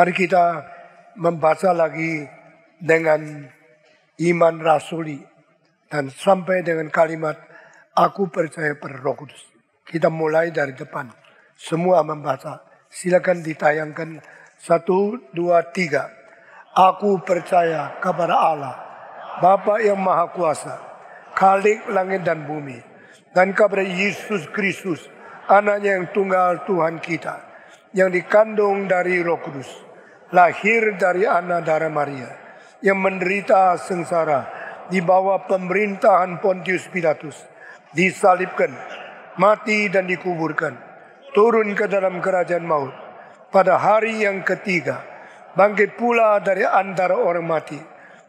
Mari kita membaca lagi dengan iman rasuli dan sampai dengan kalimat aku percaya pada Roh Kudus. Kita mulai dari depan. Semua membaca. Silakan ditayangkan satu, dua, tiga. Aku percaya kepada Allah, Bapa yang Maha Kuasa, Khalik langit dan bumi, dan kepada Yesus Kristus, anaknya yang tunggal Tuhan kita, yang dikandung dari Roh Kudus, lahir dari anak darah Maria yang menderita sengsara di bawah pemerintahan Pontius Pilatus, disalibkan, mati dan dikuburkan, turun ke dalam kerajaan maut. Pada hari yang ketiga, bangkit pula dari antara orang mati,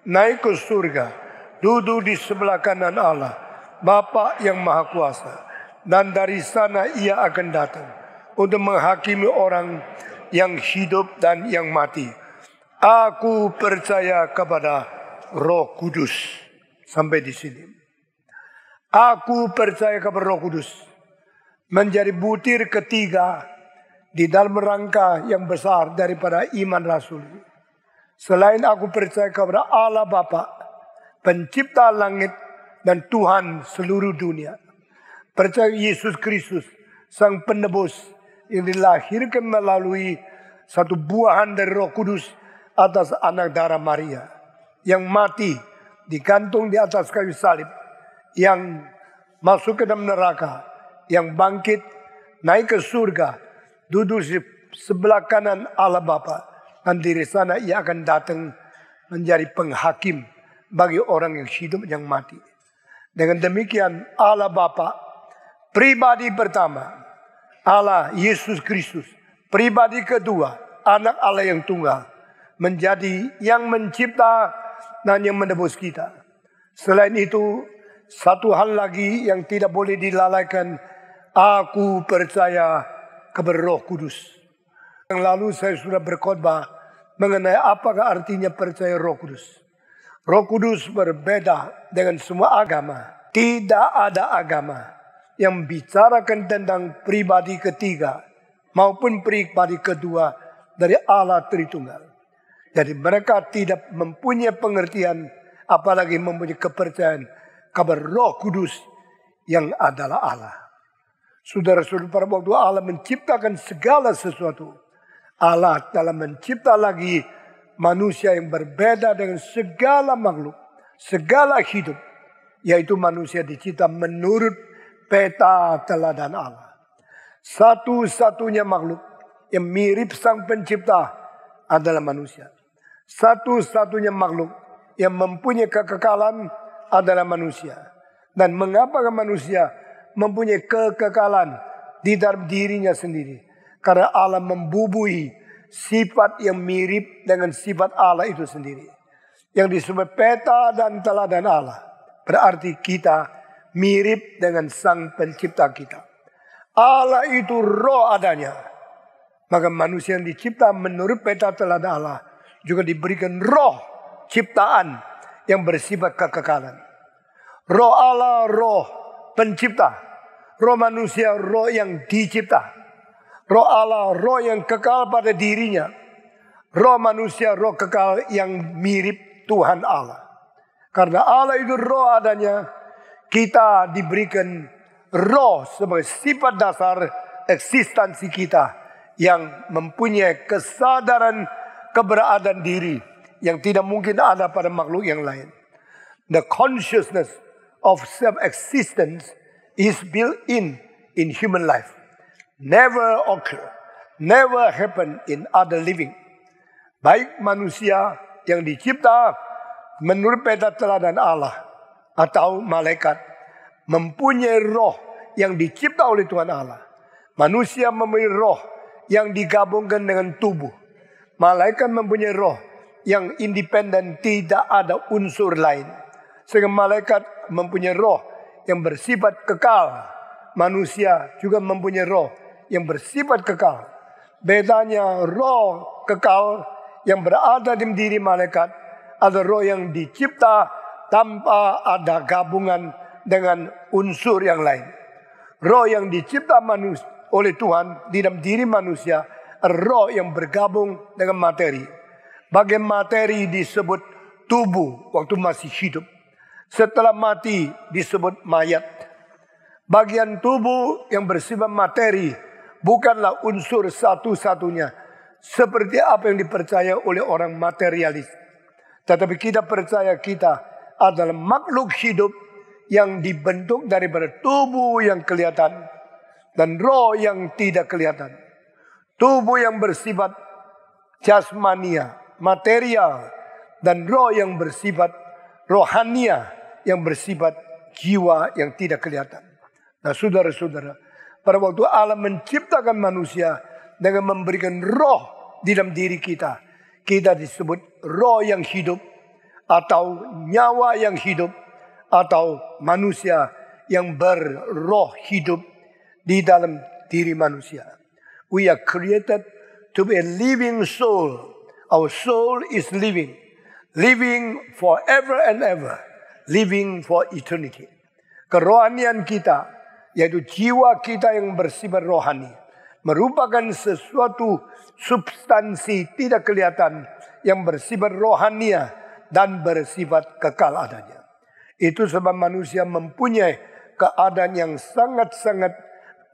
naik ke surga, duduk di sebelah kanan Allah, Bapa yang Maha Kuasa. Dan dari sana ia akan datang untuk menghakimi orang yang hidup dan yang mati. Aku percaya kepada Roh Kudus. Sampai di sini. Aku percaya kepada Roh Kudus. Menjadi butir ketiga di dalam rangka yang besar daripada iman Rasul. Selain aku percaya kepada Allah Bapa, pencipta langit dan Tuhan seluruh dunia. Percaya Yesus Kristus, sang penebus yang dilahirkan melalui satu buahan dari Roh Kudus atas anak darah Maria yang mati digantung di atas kayu salib yang masuk ke dalam neraka yang bangkit naik ke surga duduk di sebelah kanan Allah Bapa dan dari sana ia akan datang menjadi penghakim bagi orang yang hidup yang mati dengan demikian Allah Bapa pribadi pertama Allah Yesus Kristus, pribadi kedua, anak Allah yang tunggal, menjadi yang mencipta dan yang menebus kita. Selain itu, satu hal lagi yang tidak boleh dilalaikan, aku percaya kepada Roh Kudus. Yang lalu saya sudah berkhotbah mengenai apakah artinya percaya Roh Kudus. Roh Kudus berbeda dengan semua agama. Tidak ada agama yang membicarakan tentang pribadi ketiga maupun pribadi kedua dari Allah Tritunggal. Jadi mereka tidak mempunyai pengertian apalagi mempunyai kepercayaan kabar Roh Kudus yang adalah Allah. Saudara-saudara pada waktu Allah menciptakan segala sesuatu. Allah dalam mencipta lagi manusia yang berbeda dengan segala makhluk, segala hidup. Yaitu manusia dicipta menurut peta teladan Allah. Satu-satunya makhluk yang mirip sang pencipta adalah manusia. Satu-satunya makhluk yang mempunyai kekekalan adalah manusia. Dan mengapa manusia mempunyai kekekalan di dalam dirinya sendiri? Karena Allah membubui sifat yang mirip dengan sifat Allah itu sendiri. Yang disebut peta dan teladan Allah. Berarti kita mirip dengan sang pencipta kita. Allah itu roh adanya. Maka manusia yang dicipta menurut peta teladan Allah juga diberikan roh ciptaan yang bersifat kekekalan. Roh Allah, roh pencipta. Roh manusia, roh yang dicipta. Roh Allah, roh yang kekal pada dirinya. Roh manusia, roh kekal yang mirip Tuhan Allah. Karena Allah itu roh adanya, kita diberikan roh sebagai sifat dasar eksistensi kita yang mempunyai kesadaran keberadaan diri yang tidak mungkin ada pada makhluk yang lain. The consciousness of self-existence is built in in human life. Never occur, never happen in other living. Baik manusia yang dicipta menurut peta teladan Allah atau malaikat mempunyai roh yang dicipta oleh Tuhan Allah. Manusia mempunyai roh yang digabungkan dengan tubuh. Malaikat mempunyai roh yang independen tidak ada unsur lain. Sehingga malaikat mempunyai roh yang bersifat kekal. Manusia juga mempunyai roh yang bersifat kekal. Bedanya roh kekal yang berada di diri malaikat adalah roh yang dicipta tanpa ada gabungan dengan unsur yang lain. Roh yang dicipta manusia oleh Tuhan di dalam diri manusia, roh yang bergabung dengan materi. Bagian materi disebut tubuh waktu masih hidup. Setelah mati disebut mayat. Bagian tubuh yang bersifat materi bukanlah unsur satu-satunya seperti apa yang dipercaya oleh orang materialis. Tetapi kita percaya kita adalah makhluk hidup yang dibentuk dari tubuh yang kelihatan dan roh yang tidak kelihatan. Tubuh yang bersifat jasmania, material dan roh yang bersifat rohania yang bersifat jiwa yang tidak kelihatan. Nah, saudara-saudara, pada waktu Allah menciptakan manusia dengan memberikan roh di dalam diri kita, kita disebut roh yang hidup atau nyawa yang hidup atau manusia yang berroh hidup di dalam diri manusia. We are created to be a living soul. Our soul is living, living forever and ever, living for eternity. Kerohanian kita, yaitu jiwa kita yang bersifat rohani, merupakan sesuatu substansi tidak kelihatan yang bersifat rohania dan bersifat kekal adanya. Itu sebab manusia mempunyai keadaan yang sangat-sangat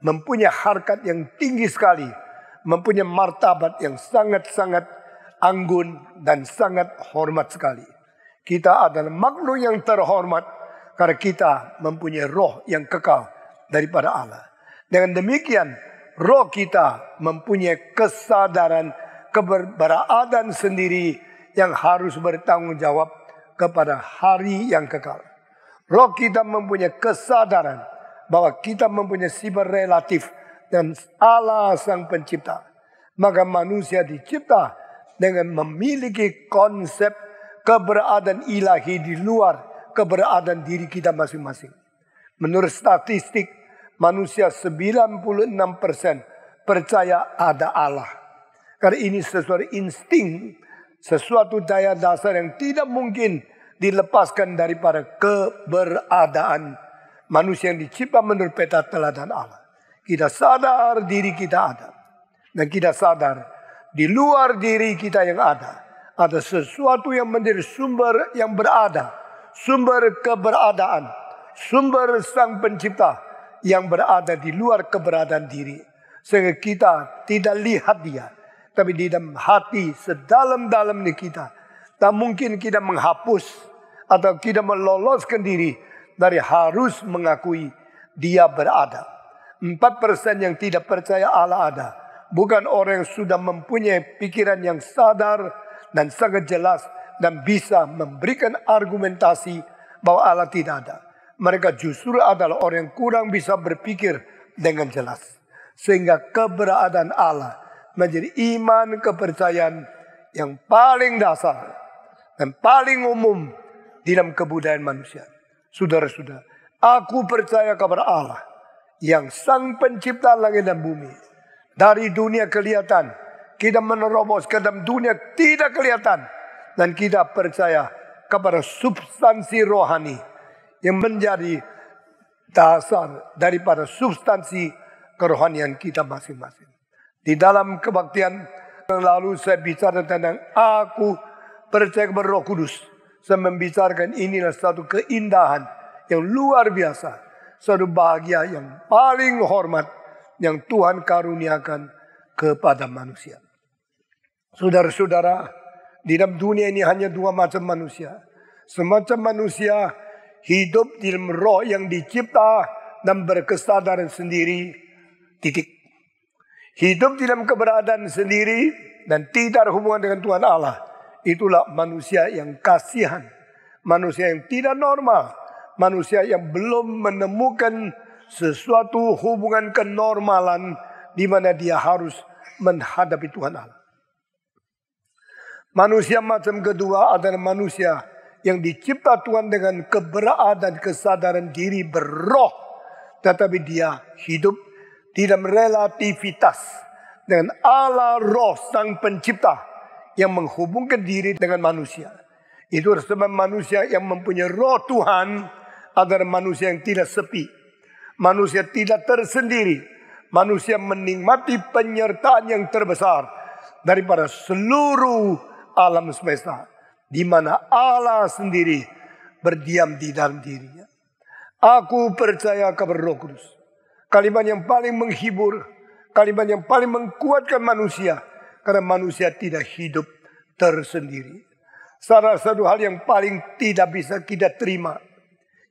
mempunyai harkat yang tinggi sekali, mempunyai martabat yang sangat-sangat anggun dan sangat hormat sekali. Kita adalah makhluk yang terhormat karena kita mempunyai roh yang kekal daripada Allah. Dengan demikian, roh kita mempunyai kesadaran keberadaan sendiri yang harus bertanggung jawab kepada hari yang kekal. Roh kita mempunyai kesadaran bahwa kita mempunyai sifat relatif dan Allah sang pencipta. Maka manusia dicipta dengan memiliki konsep keberadaan ilahi di luar keberadaan diri kita masing-masing. Menurut statistik, manusia 96% percaya ada Allah. Karena ini sesuatu insting, sesuatu daya dasar yang tidak mungkin dilepaskan daripada keberadaan manusia yang dicipta menurut peta teladan Allah. Kita sadar diri kita ada. Dan kita sadar di luar diri kita yang ada. Ada sesuatu yang menjadi sumber yang berada. Sumber keberadaan. Sumber sang pencipta yang berada di luar keberadaan diri. Sehingga kita tidak lihat dia. Tapi di dalam hati sedalam-dalamnya kita Tak mungkin kita menghapus atau kita meloloskan diri dari harus mengakui dia berada. Empat persen yang tidak percaya Allah ada. Bukan orang yang sudah mempunyai pikiran yang sadar dan sangat jelas dan bisa memberikan argumentasi bahwa Allah tidak ada. Mereka justru adalah orang yang kurang bisa berpikir dengan jelas. Sehingga keberadaan Allah menjadi iman kepercayaan yang paling dasar dan paling umum di dalam kebudayaan manusia. Saudara-saudara, aku percaya kepada Allah yang sang pencipta langit dan bumi. Dari dunia kelihatan, kita menerobos ke dalam dunia tidak kelihatan. Dan kita percaya kepada substansi rohani yang menjadi dasar daripada substansi kerohanian kita masing-masing. Di dalam kebaktian yang lalu saya bicara tentang aku percaya kepada Roh Kudus. Saya membicarakan inilah satu keindahan yang luar biasa. Satu bahagia yang paling hormat yang Tuhan karuniakan kepada manusia. Saudara-saudara, di dalam dunia ini hanya dua macam manusia. Semacam manusia hidup di dalam roh yang dicipta dan berkesadaran sendiri. Titik. Hidup di dalam keberadaan sendiri dan tidak ada hubungan dengan Tuhan Allah. Itulah manusia yang kasihan, manusia yang tidak normal, manusia yang belum menemukan sesuatu hubungan kenormalan di mana dia harus menghadapi Tuhan Allah. Manusia macam kedua adalah manusia yang dicipta Tuhan dengan keberadaan kesadaran diri berroh. Tetapi dia hidup tidak dalam relativitas dengan Allah roh sang pencipta yang menghubungkan diri dengan manusia. Itu harus teman manusia yang mempunyai roh Tuhan agar manusia yang tidak sepi. Manusia tidak tersendiri. Manusia menikmati penyertaan yang terbesar daripada seluruh alam semesta. Di mana Allah sendiri berdiam di dalam dirinya. Aku percaya kepada roh kudus. Kalimat yang paling menghibur. Kalimat yang paling mengkuatkan manusia karena manusia tidak hidup tersendiri. Salah satu hal yang paling tidak bisa kita terima,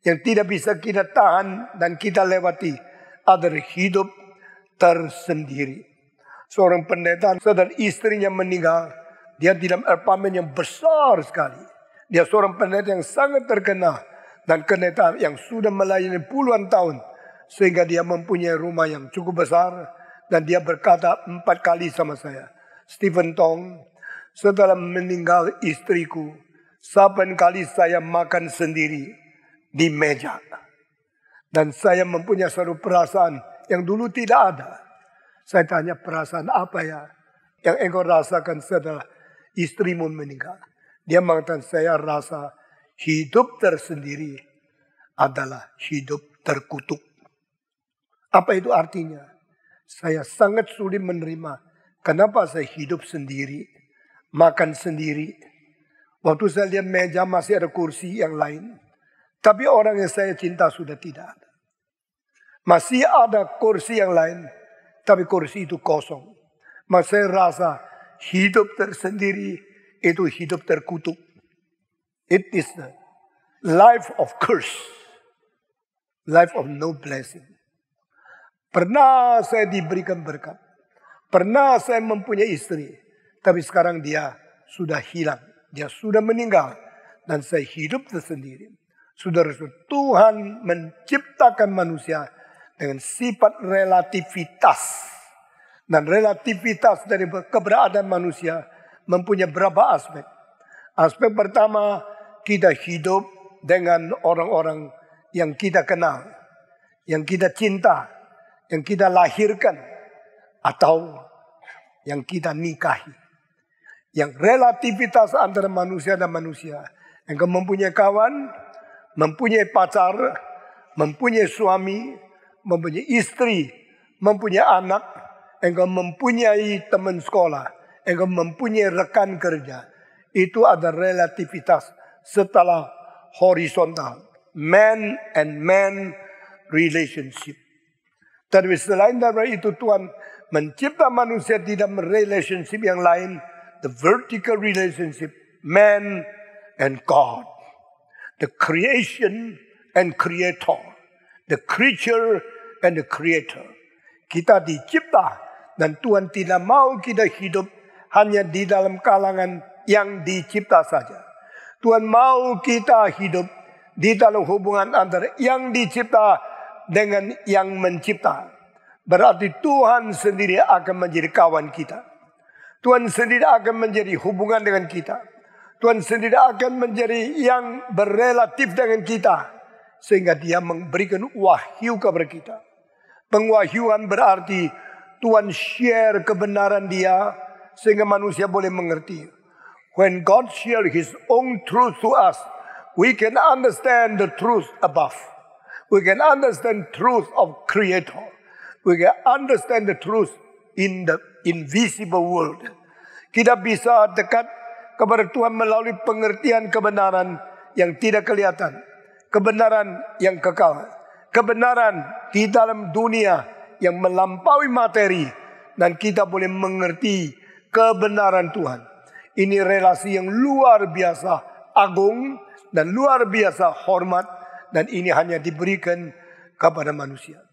yang tidak bisa kita tahan dan kita lewati adalah hidup tersendiri. Seorang pendeta saudara istrinya meninggal, dia di dalam apartemen yang besar sekali. Dia seorang pendeta yang sangat terkenal dan pendeta yang sudah melayani puluhan tahun sehingga dia mempunyai rumah yang cukup besar dan dia berkata empat kali sama saya Stephen Tong, setelah meninggal istriku, saban kali saya makan sendiri di meja. Dan saya mempunyai satu perasaan yang dulu tidak ada. Saya tanya perasaan apa ya yang engkau rasakan setelah istrimu meninggal. Dia mengatakan saya rasa hidup tersendiri adalah hidup terkutuk. Apa itu artinya? Saya sangat sulit menerima Kenapa saya hidup sendiri, makan sendiri? Waktu saya lihat meja masih ada kursi yang lain. Tapi orang yang saya cinta sudah tidak ada. Masih ada kursi yang lain, tapi kursi itu kosong. Masih saya rasa hidup tersendiri itu hidup terkutuk. It is the life of curse. Life of no blessing. Pernah saya diberikan berkat. Pernah saya mempunyai istri, tapi sekarang dia sudah hilang. Dia sudah meninggal dan saya hidup tersendiri. Saudara, Tuhan menciptakan manusia dengan sifat relativitas. Dan relativitas dari keberadaan manusia mempunyai berapa aspek. Aspek pertama, kita hidup dengan orang-orang yang kita kenal, yang kita cinta, yang kita lahirkan, atau yang kita nikahi. Yang relativitas antara manusia dan manusia. Engkau mempunyai kawan, mempunyai pacar, mempunyai suami, mempunyai istri, mempunyai anak, engkau mempunyai teman sekolah, engkau mempunyai rekan kerja. Itu ada relativitas setelah horizontal. Man and man relationship. Tapi selain daripada itu Tuhan mencipta manusia di dalam relationship yang lain, the vertical relationship man and God, the creation and creator, the creature and the creator. Kita dicipta dan Tuhan tidak mau kita hidup hanya di dalam kalangan yang dicipta saja. Tuhan mau kita hidup di dalam hubungan antara yang dicipta dengan yang mencipta. Berarti Tuhan sendiri akan menjadi kawan kita. Tuhan sendiri akan menjadi hubungan dengan kita. Tuhan sendiri akan menjadi yang berrelatif dengan kita. Sehingga dia memberikan wahyu kepada kita. Pengwahyuan berarti Tuhan share kebenaran dia sehingga manusia boleh mengerti. When God share his own truth to us, we can understand the truth above. We can understand truth of creator. We can understand the truth in the invisible world. Kita bisa dekat kepada Tuhan melalui pengertian kebenaran yang tidak kelihatan. Kebenaran yang kekal. Kebenaran di dalam dunia yang melampaui materi. Dan kita boleh mengerti kebenaran Tuhan. Ini relasi yang luar biasa agung dan luar biasa hormat. Dan ini hanya diberikan kepada manusia.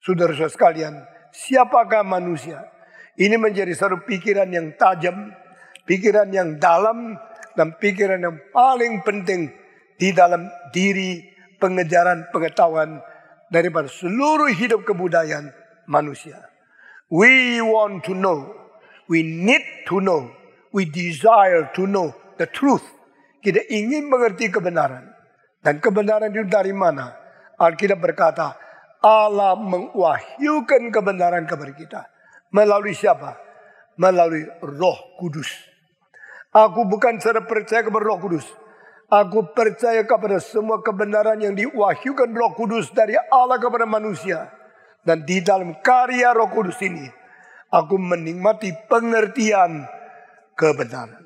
Saudara-saudara sekalian, siapakah manusia? Ini menjadi satu pikiran yang tajam, pikiran yang dalam, dan pikiran yang paling penting di dalam diri pengejaran pengetahuan daripada seluruh hidup kebudayaan manusia. We want to know, we need to know, we desire to know the truth. Kita ingin mengerti kebenaran. Dan kebenaran itu dari mana? Alkitab berkata, Allah mengwahyukan kebenaran kepada kita. Melalui siapa? Melalui roh kudus. Aku bukan secara percaya kepada roh kudus. Aku percaya kepada semua kebenaran yang diwahyukan roh kudus dari Allah kepada manusia. Dan di dalam karya roh kudus ini. Aku menikmati pengertian kebenaran.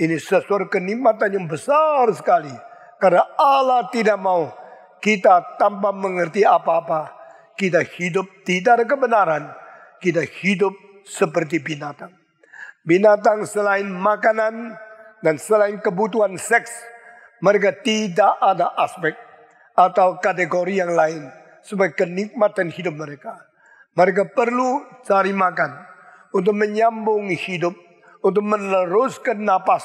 Ini sesuatu kenikmatan yang besar sekali. Karena Allah tidak mau kita tanpa mengerti apa-apa. Kita hidup tidak ada kebenaran. Kita hidup seperti binatang. Binatang selain makanan dan selain kebutuhan seks. Mereka tidak ada aspek atau kategori yang lain sebagai kenikmatan hidup mereka. Mereka perlu cari makan untuk menyambung hidup, untuk meneruskan napas.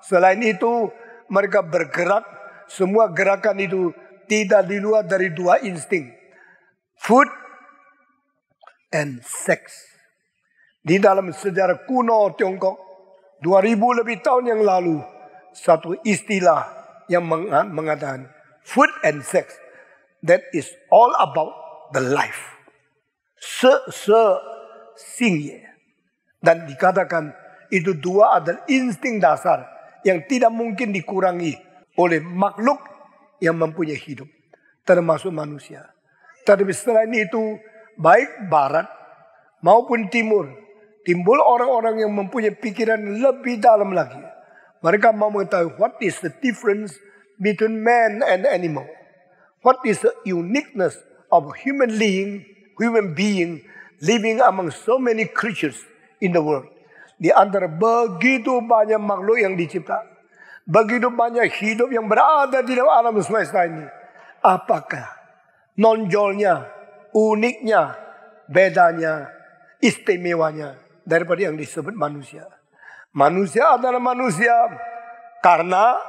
Selain itu, mereka bergerak, semua gerakan itu tidak di luar dari dua insting. Food and sex. Di dalam sejarah kuno Tiongkok, 2000 lebih tahun yang lalu, satu istilah yang mengatakan food and sex. That is all about the life. Se, se, sing Dan dikatakan itu dua adalah insting dasar yang tidak mungkin dikurangi oleh makhluk yang mempunyai hidup. Termasuk manusia. Tapi setelah ini itu baik barat maupun timur. Timbul orang-orang yang mempunyai pikiran lebih dalam lagi. Mereka mau mengetahui what is the difference between man and animal. What is the uniqueness of human being, human being living among so many creatures in the world. Di antara begitu banyak makhluk yang dicipta. Begitu banyak hidup yang berada di dalam alam semesta ini. Apakah nonjolnya, uniknya, bedanya, istimewanya daripada yang disebut manusia. Manusia adalah manusia karena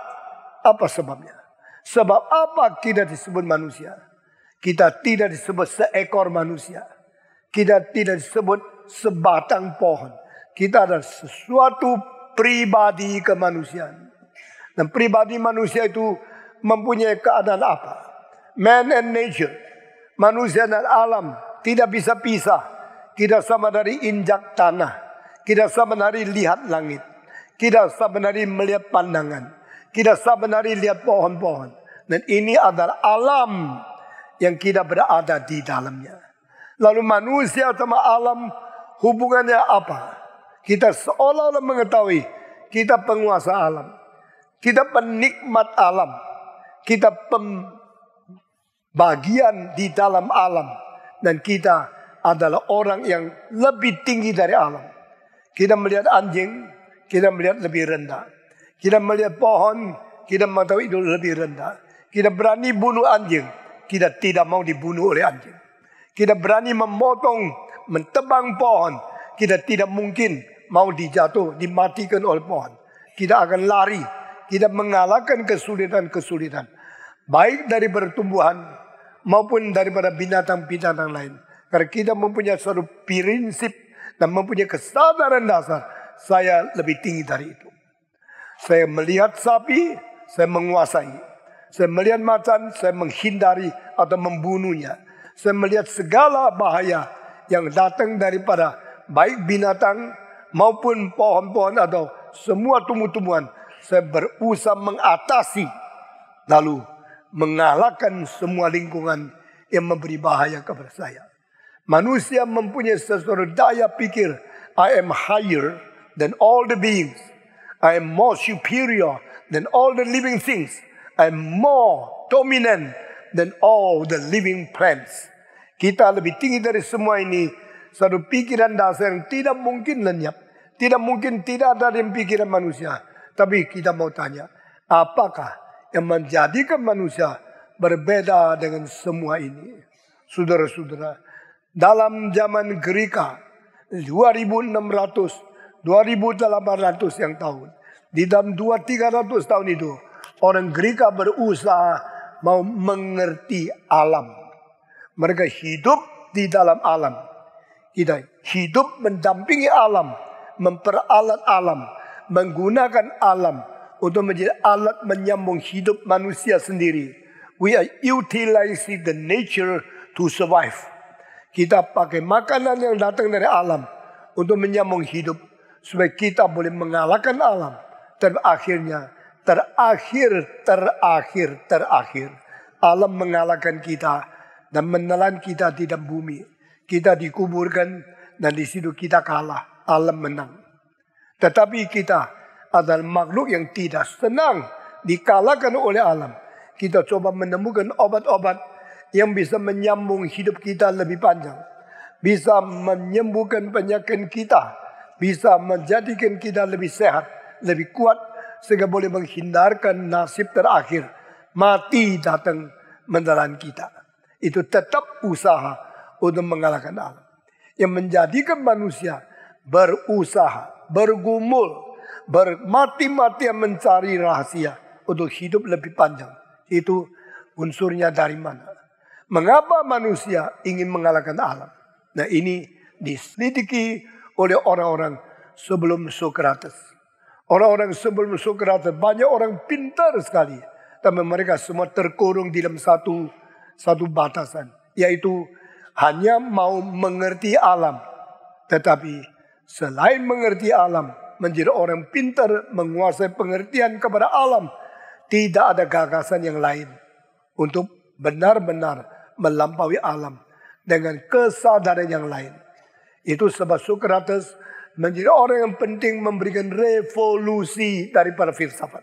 apa sebabnya? Sebab apa kita disebut manusia? Kita tidak disebut seekor manusia. Kita tidak disebut sebatang pohon. Kita adalah sesuatu pribadi kemanusiaan. Dan pribadi manusia itu mempunyai keadaan apa? Man and nature. Manusia dan alam tidak bisa pisah. Tidak sama dari injak tanah. Tidak sama dari lihat langit. Tidak sama dari melihat pandangan. Tidak sama dari lihat pohon-pohon. Dan ini adalah alam yang kita berada di dalamnya. Lalu manusia sama alam hubungannya apa? Kita seolah-olah mengetahui kita penguasa alam. Kita penikmat alam. Kita pembagian di dalam alam. Dan kita adalah orang yang lebih tinggi dari alam. Kita melihat anjing, kita melihat lebih rendah. Kita melihat pohon, kita mengetahui itu lebih rendah. Kita berani bunuh anjing, kita tidak mau dibunuh oleh anjing. Kita berani memotong, mentebang pohon, kita tidak mungkin mau dijatuh, dimatikan oleh pohon. Kita akan lari tidak mengalahkan kesulitan-kesulitan. Baik dari pertumbuhan maupun daripada binatang-binatang lain. Karena kita mempunyai suatu prinsip dan mempunyai kesadaran dasar. Saya lebih tinggi dari itu. Saya melihat sapi, saya menguasai. Saya melihat macan, saya menghindari atau membunuhnya. Saya melihat segala bahaya yang datang daripada baik binatang maupun pohon-pohon atau semua tumbuh-tumbuhan saya berusaha mengatasi lalu mengalahkan semua lingkungan yang memberi bahaya kepada saya. Manusia mempunyai sesuatu daya pikir. I am higher than all the beings. I am more superior than all the living things. I am more dominant than all the living plants. Kita lebih tinggi dari semua ini. Satu pikiran dasar yang tidak mungkin lenyap. Tidak mungkin tidak ada di pikiran manusia. Tapi kita mau tanya, apakah yang menjadikan manusia berbeda dengan semua ini? Saudara-saudara, dalam zaman Gerika 2600, 2800 yang tahun. Di dalam 2300 tahun itu, orang Gerika berusaha mau mengerti alam. Mereka hidup di dalam alam. Kita hidup mendampingi alam, memperalat alam, menggunakan alam untuk menjadi alat menyambung hidup manusia sendiri. We are utilizing the nature to survive. Kita pakai makanan yang datang dari alam untuk menyambung hidup supaya kita boleh mengalahkan alam. dan akhirnya terakhir, terakhir, terakhir. Alam mengalahkan kita dan menelan kita di dalam bumi. Kita dikuburkan dan di situ kita kalah. Alam menang. Tetapi kita adalah makhluk yang tidak senang dikalahkan oleh alam. Kita coba menemukan obat-obat yang bisa menyambung hidup kita lebih panjang. Bisa menyembuhkan penyakit kita. Bisa menjadikan kita lebih sehat, lebih kuat. Sehingga boleh menghindarkan nasib terakhir. Mati datang menelan kita. Itu tetap usaha untuk mengalahkan alam. Yang menjadikan manusia berusaha bergumul, bermati-matian mencari rahasia untuk hidup lebih panjang. Itu unsurnya dari mana? Mengapa manusia ingin mengalahkan alam? Nah ini diselidiki oleh orang-orang sebelum Sokrates. Orang-orang sebelum Sokrates banyak orang pintar sekali, tapi mereka semua terkurung di dalam satu satu batasan, yaitu hanya mau mengerti alam, tetapi Selain mengerti alam, menjadi orang pintar, menguasai pengertian kepada alam, tidak ada gagasan yang lain untuk benar-benar melampaui alam dengan kesadaran yang lain. Itu sebab Socrates menjadi orang yang penting memberikan revolusi daripada filsafat.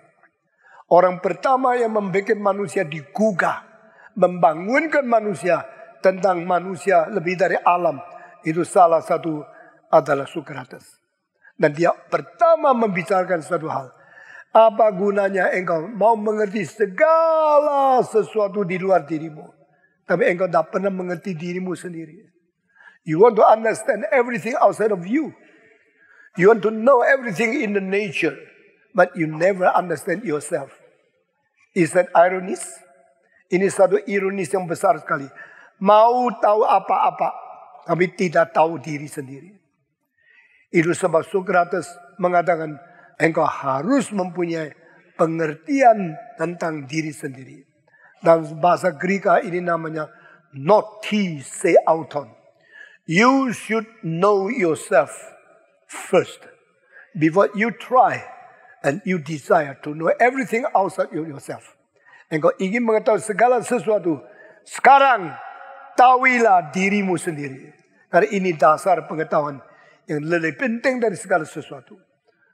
Orang pertama yang membuat manusia digugah, membangunkan manusia tentang manusia lebih dari alam. Itu salah satu adalah Sokrates. Dan dia pertama membicarakan satu hal. Apa gunanya engkau mau mengerti segala sesuatu di luar dirimu. Tapi engkau tidak pernah mengerti dirimu sendiri. You want to understand everything outside of you. You want to know everything in the nature, but you never understand yourself. Is that ironies? Ini satu ironis yang besar sekali. Mau tahu apa-apa, tapi tidak tahu diri sendiri. Itu sebab Sokrates mengatakan engkau harus mempunyai pengertian tentang diri sendiri. Dan bahasa Greka ini namanya noti se auton. You should know yourself first before you try and you desire to know everything outside you yourself. Engkau ingin mengetahui segala sesuatu. Sekarang tahuilah dirimu sendiri. Karena ini dasar pengetahuan yang lebih penting dari segala sesuatu.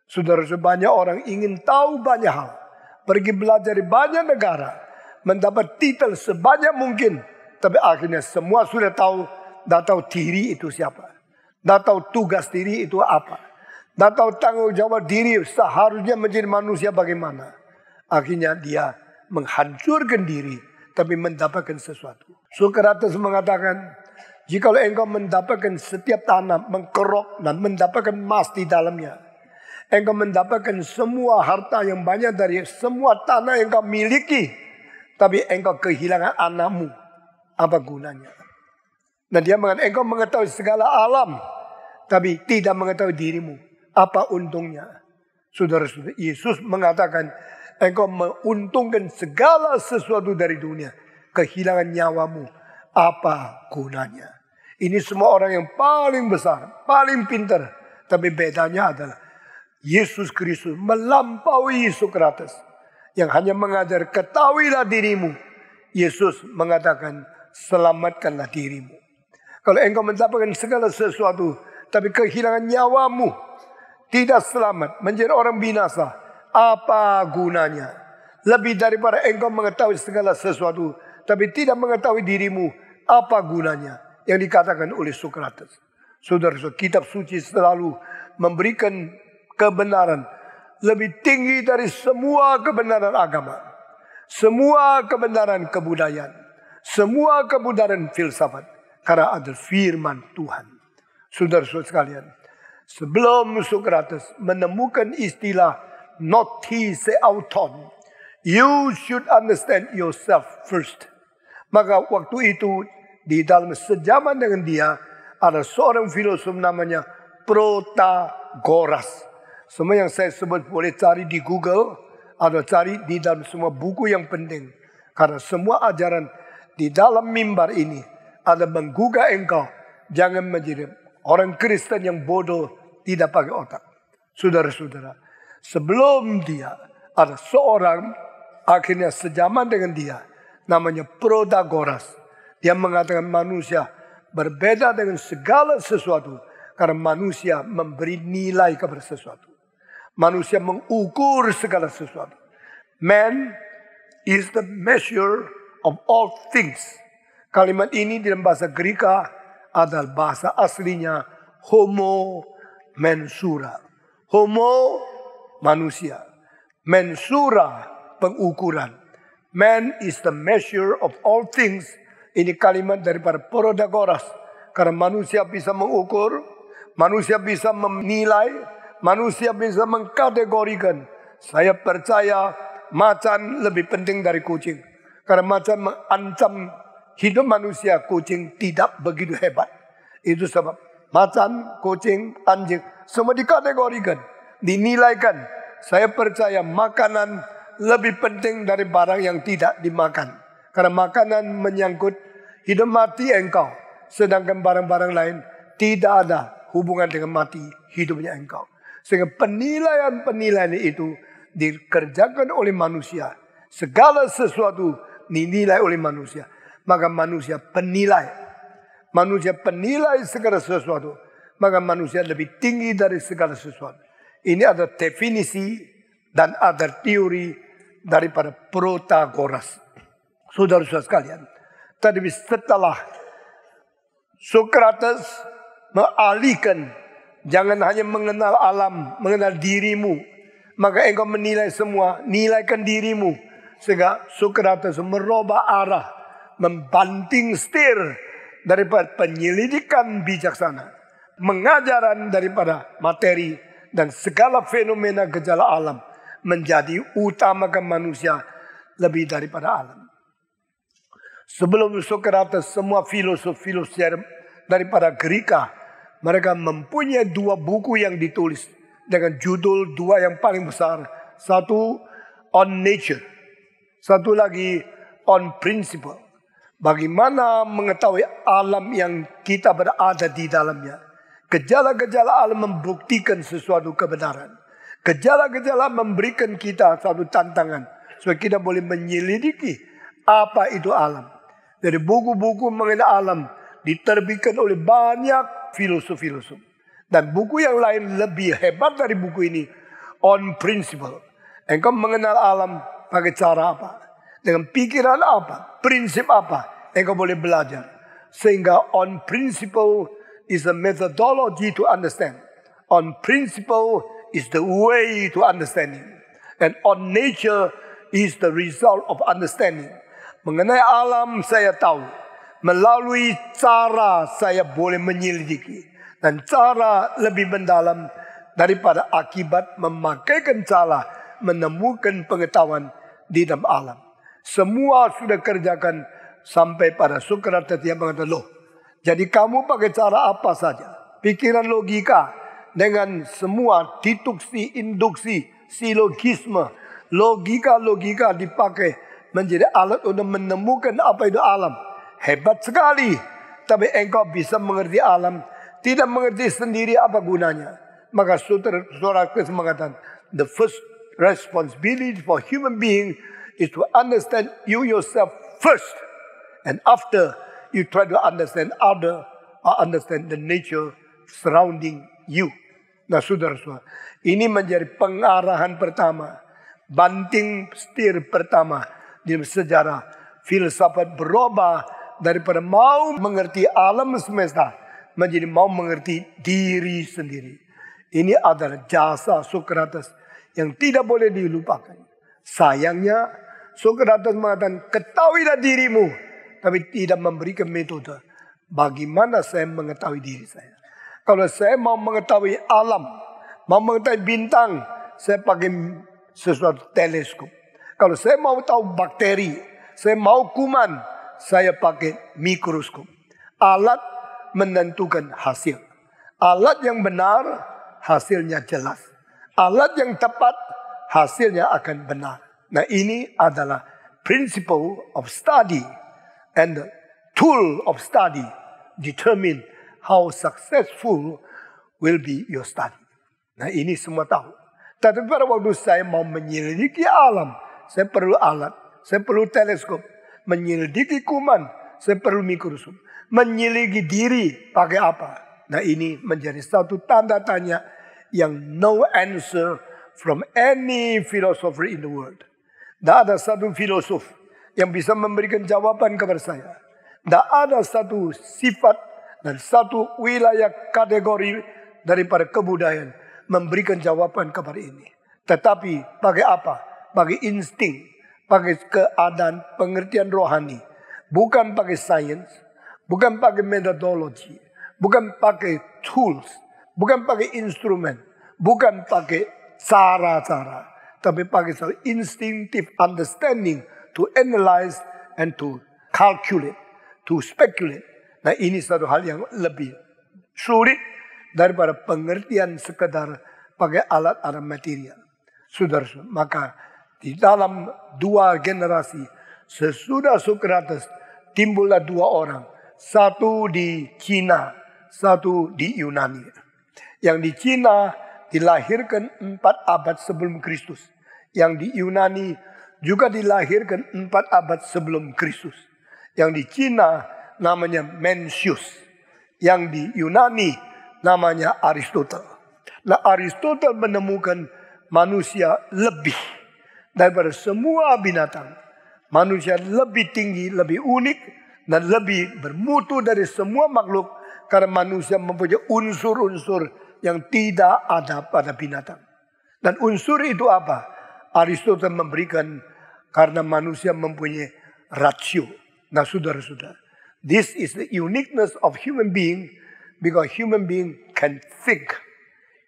Saudara, banyak orang ingin tahu banyak hal. Pergi belajar di banyak negara. Mendapat titel sebanyak mungkin. Tapi akhirnya semua sudah tahu. Tidak tahu diri itu siapa. Tidak tahu tugas diri itu apa. Tidak tahu tanggung jawab diri seharusnya menjadi manusia bagaimana. Akhirnya dia menghancurkan diri. Tapi mendapatkan sesuatu. Sokrates mengatakan Jikalau engkau mendapatkan setiap tanah mengkerok dan mendapatkan emas di dalamnya. Engkau mendapatkan semua harta yang banyak dari semua tanah yang kau miliki. Tapi engkau kehilangan anakmu. Apa gunanya? Dan dia mengatakan engkau mengetahui segala alam. Tapi tidak mengetahui dirimu. Apa untungnya? Saudara-saudara, Yesus mengatakan engkau menguntungkan segala sesuatu dari dunia. Kehilangan nyawamu. Apa gunanya? Ini semua orang yang paling besar, paling pintar. Tapi bedanya adalah Yesus Kristus melampaui Sokrates yang hanya mengajar ketahuilah dirimu. Yesus mengatakan selamatkanlah dirimu. Kalau engkau mendapatkan segala sesuatu tapi kehilangan nyawamu tidak selamat menjadi orang binasa apa gunanya? Lebih daripada engkau mengetahui segala sesuatu tapi tidak mengetahui dirimu apa gunanya? yang dikatakan oleh Socrates, Saudara-saudara, kitab suci selalu memberikan kebenaran lebih tinggi dari semua kebenaran agama. Semua kebenaran kebudayaan. Semua kebenaran filsafat. Karena ada firman Tuhan. Saudara-saudara sekalian. Sebelum Socrates menemukan istilah noti se auton. You should understand yourself first. Maka waktu itu di dalam sejaman dengan dia ada seorang filosof namanya Protagoras. Semua yang saya sebut boleh cari di Google atau cari di dalam semua buku yang penting. Karena semua ajaran di dalam mimbar ini ada menggugah engkau. Jangan menjadi orang Kristen yang bodoh tidak pakai otak. Saudara-saudara, sebelum dia ada seorang akhirnya sejaman dengan dia namanya Protagoras. Dia mengatakan manusia berbeda dengan segala sesuatu. Karena manusia memberi nilai kepada sesuatu. Manusia mengukur segala sesuatu. Man is the measure of all things. Kalimat ini dalam bahasa Greka adalah bahasa aslinya homo mensura. Homo manusia. Mensura pengukuran. Man is the measure of all things ini kalimat daripada Porodagoras. Karena manusia bisa mengukur, manusia bisa menilai, manusia bisa mengkategorikan. Saya percaya macan lebih penting dari kucing. Karena macan mengancam hidup manusia, kucing tidak begitu hebat. Itu sebab macan, kucing, anjing semua dikategorikan, dinilaikan. Saya percaya makanan lebih penting dari barang yang tidak dimakan. Karena makanan menyangkut hidup mati engkau. Sedangkan barang-barang lain tidak ada hubungan dengan mati hidupnya engkau. Sehingga penilaian-penilaian itu dikerjakan oleh manusia. Segala sesuatu dinilai oleh manusia. Maka manusia penilai. Manusia penilai segala sesuatu. Maka manusia lebih tinggi dari segala sesuatu. Ini ada definisi dan ada teori daripada Protagoras saudara-saudara sekalian. tetapi setelah Sokrates mengalihkan jangan hanya mengenal alam, mengenal dirimu, maka engkau menilai semua, nilaikan dirimu. Sehingga Sokrates merubah arah, membanting setir daripada penyelidikan bijaksana, mengajaran daripada materi dan segala fenomena gejala alam menjadi utamakan manusia lebih daripada alam. Sebelum Socrates, semua filosof-filosof daripada Greka mereka mempunyai dua buku yang ditulis dengan judul dua yang paling besar. Satu on nature, satu lagi on principle. Bagaimana mengetahui alam yang kita berada di dalamnya? Gejala-gejala alam membuktikan sesuatu kebenaran. Gejala-gejala memberikan kita satu tantangan supaya kita boleh menyelidiki apa itu alam dari buku-buku mengenai alam diterbitkan oleh banyak filosof-filosof. Dan buku yang lain lebih hebat dari buku ini on principle. Engkau mengenal alam pakai cara apa? Dengan pikiran apa? Prinsip apa? Engkau boleh belajar. Sehingga on principle is a methodology to understand. On principle is the way to understanding. And on nature is the result of understanding. Mengenai alam saya tahu. Melalui cara saya boleh menyelidiki. Dan cara lebih mendalam daripada akibat memakai cara menemukan pengetahuan di dalam alam. Semua sudah kerjakan sampai pada Sokrates yang mengatakan, loh, jadi kamu pakai cara apa saja. Pikiran logika dengan semua deduksi, induksi, silogisme. Logika-logika dipakai menjadi alat untuk menemukan apa itu alam. Hebat sekali. Tapi engkau bisa mengerti alam. Tidak mengerti sendiri apa gunanya. Maka sutra surat Kristus mengatakan, the first responsibility for human being is to understand you yourself first. And after you try to understand other or understand the nature surrounding you. Nah saudara-saudara, ini menjadi pengarahan pertama. Banting setir pertama di sejarah filsafat berubah daripada mau mengerti alam semesta menjadi mau mengerti diri sendiri. Ini adalah jasa Sokrates yang tidak boleh dilupakan. Sayangnya Sokrates mengatakan ketahuilah dirimu tapi tidak memberikan metode bagaimana saya mengetahui diri saya. Kalau saya mau mengetahui alam, mau mengetahui bintang, saya pakai sesuatu teleskop. Kalau saya mau tahu bakteri, saya mau kuman, saya pakai mikroskop. Alat menentukan hasil. Alat yang benar, hasilnya jelas. Alat yang tepat, hasilnya akan benar. Nah ini adalah principle of study and the tool of study determine how successful will be your study. Nah ini semua tahu. Tapi pada waktu saya mau menyelidiki alam, saya perlu alat, saya perlu teleskop. Menyelidiki kuman, saya perlu mikroskop. Menyelidiki diri pakai apa? Nah ini menjadi satu tanda tanya yang no answer from any philosopher in the world. Tidak nah, ada satu filosof yang bisa memberikan jawaban kepada saya. Tidak nah, ada satu sifat dan satu wilayah kategori daripada kebudayaan memberikan jawaban kepada ini. Tetapi pakai apa? pakai insting, pakai keadaan, pengertian rohani. Bukan pakai sains, bukan pakai metodologi, bukan pakai tools, bukan pakai instrumen, bukan pakai cara-cara, tapi pakai instinctive understanding to analyze and to calculate, to speculate. Nah ini satu hal yang lebih sulit daripada pengertian sekedar pakai alat-alat material. sudah, maka di dalam dua generasi sesudah Sokrates timbullah dua orang, satu di Cina, satu di Yunani. Yang di Cina dilahirkan empat abad sebelum Kristus. Yang di Yunani juga dilahirkan empat abad sebelum Kristus. Yang di Cina namanya Mencius. Yang di Yunani namanya Aristoteles. Nah Aristoteles menemukan manusia lebih daripada semua binatang. Manusia lebih tinggi, lebih unik, dan lebih bermutu dari semua makhluk. Karena manusia mempunyai unsur-unsur yang tidak ada pada binatang. Dan unsur itu apa? Aristoteles memberikan karena manusia mempunyai rasio. Nah saudara-saudara, this is the uniqueness of human being because human being can think,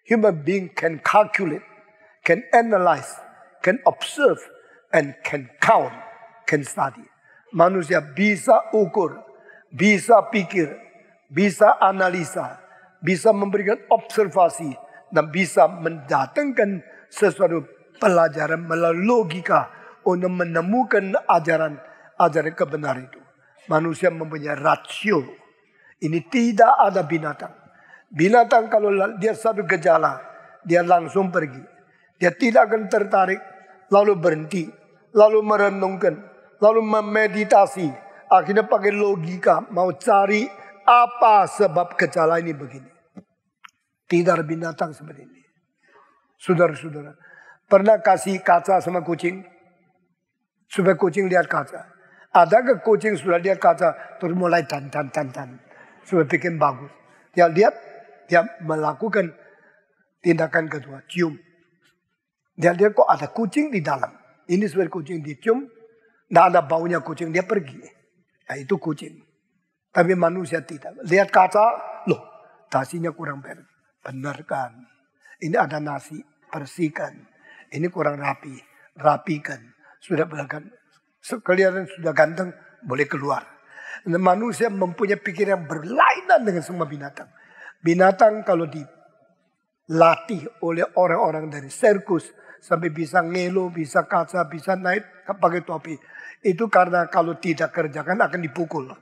human being can calculate, can analyze, can observe and can count, can study. Manusia bisa ukur, bisa pikir, bisa analisa, bisa memberikan observasi, dan bisa mendatangkan sesuatu pelajaran melalui logika untuk menemukan ajaran ajaran kebenaran itu. Manusia mempunyai rasio. Ini tidak ada binatang. Binatang kalau dia satu gejala, dia langsung pergi. Dia tidak akan tertarik lalu berhenti, lalu merenungkan, lalu memeditasi, akhirnya pakai logika mau cari apa sebab gejala ini begini. Tidak binatang seperti ini. Saudara-saudara, pernah kasih kaca sama kucing? Supaya kucing lihat kaca. Ada ke kucing sudah lihat kaca, terus mulai tan tan tan tan. Supaya bikin bagus. Dia lihat, dia melakukan tindakan kedua, cium. Dia lihat kok ada kucing di dalam. Ini sebenarnya kucing dicium. Tidak ada baunya kucing, dia pergi. Ya, itu kucing. Tapi manusia tidak. Lihat kaca, loh nasinya kurang beres. Benarkan. Ini ada nasi, bersihkan. Ini kurang rapi, rapikan. Sudah belakang, sekalian sudah ganteng, boleh keluar. Dan nah, manusia mempunyai pikiran yang berlainan dengan semua binatang. Binatang kalau dilatih oleh orang-orang dari sirkus, sampai bisa ngelo, bisa kaca, bisa naik pakai topi. Itu karena kalau tidak kerjakan akan dipukul.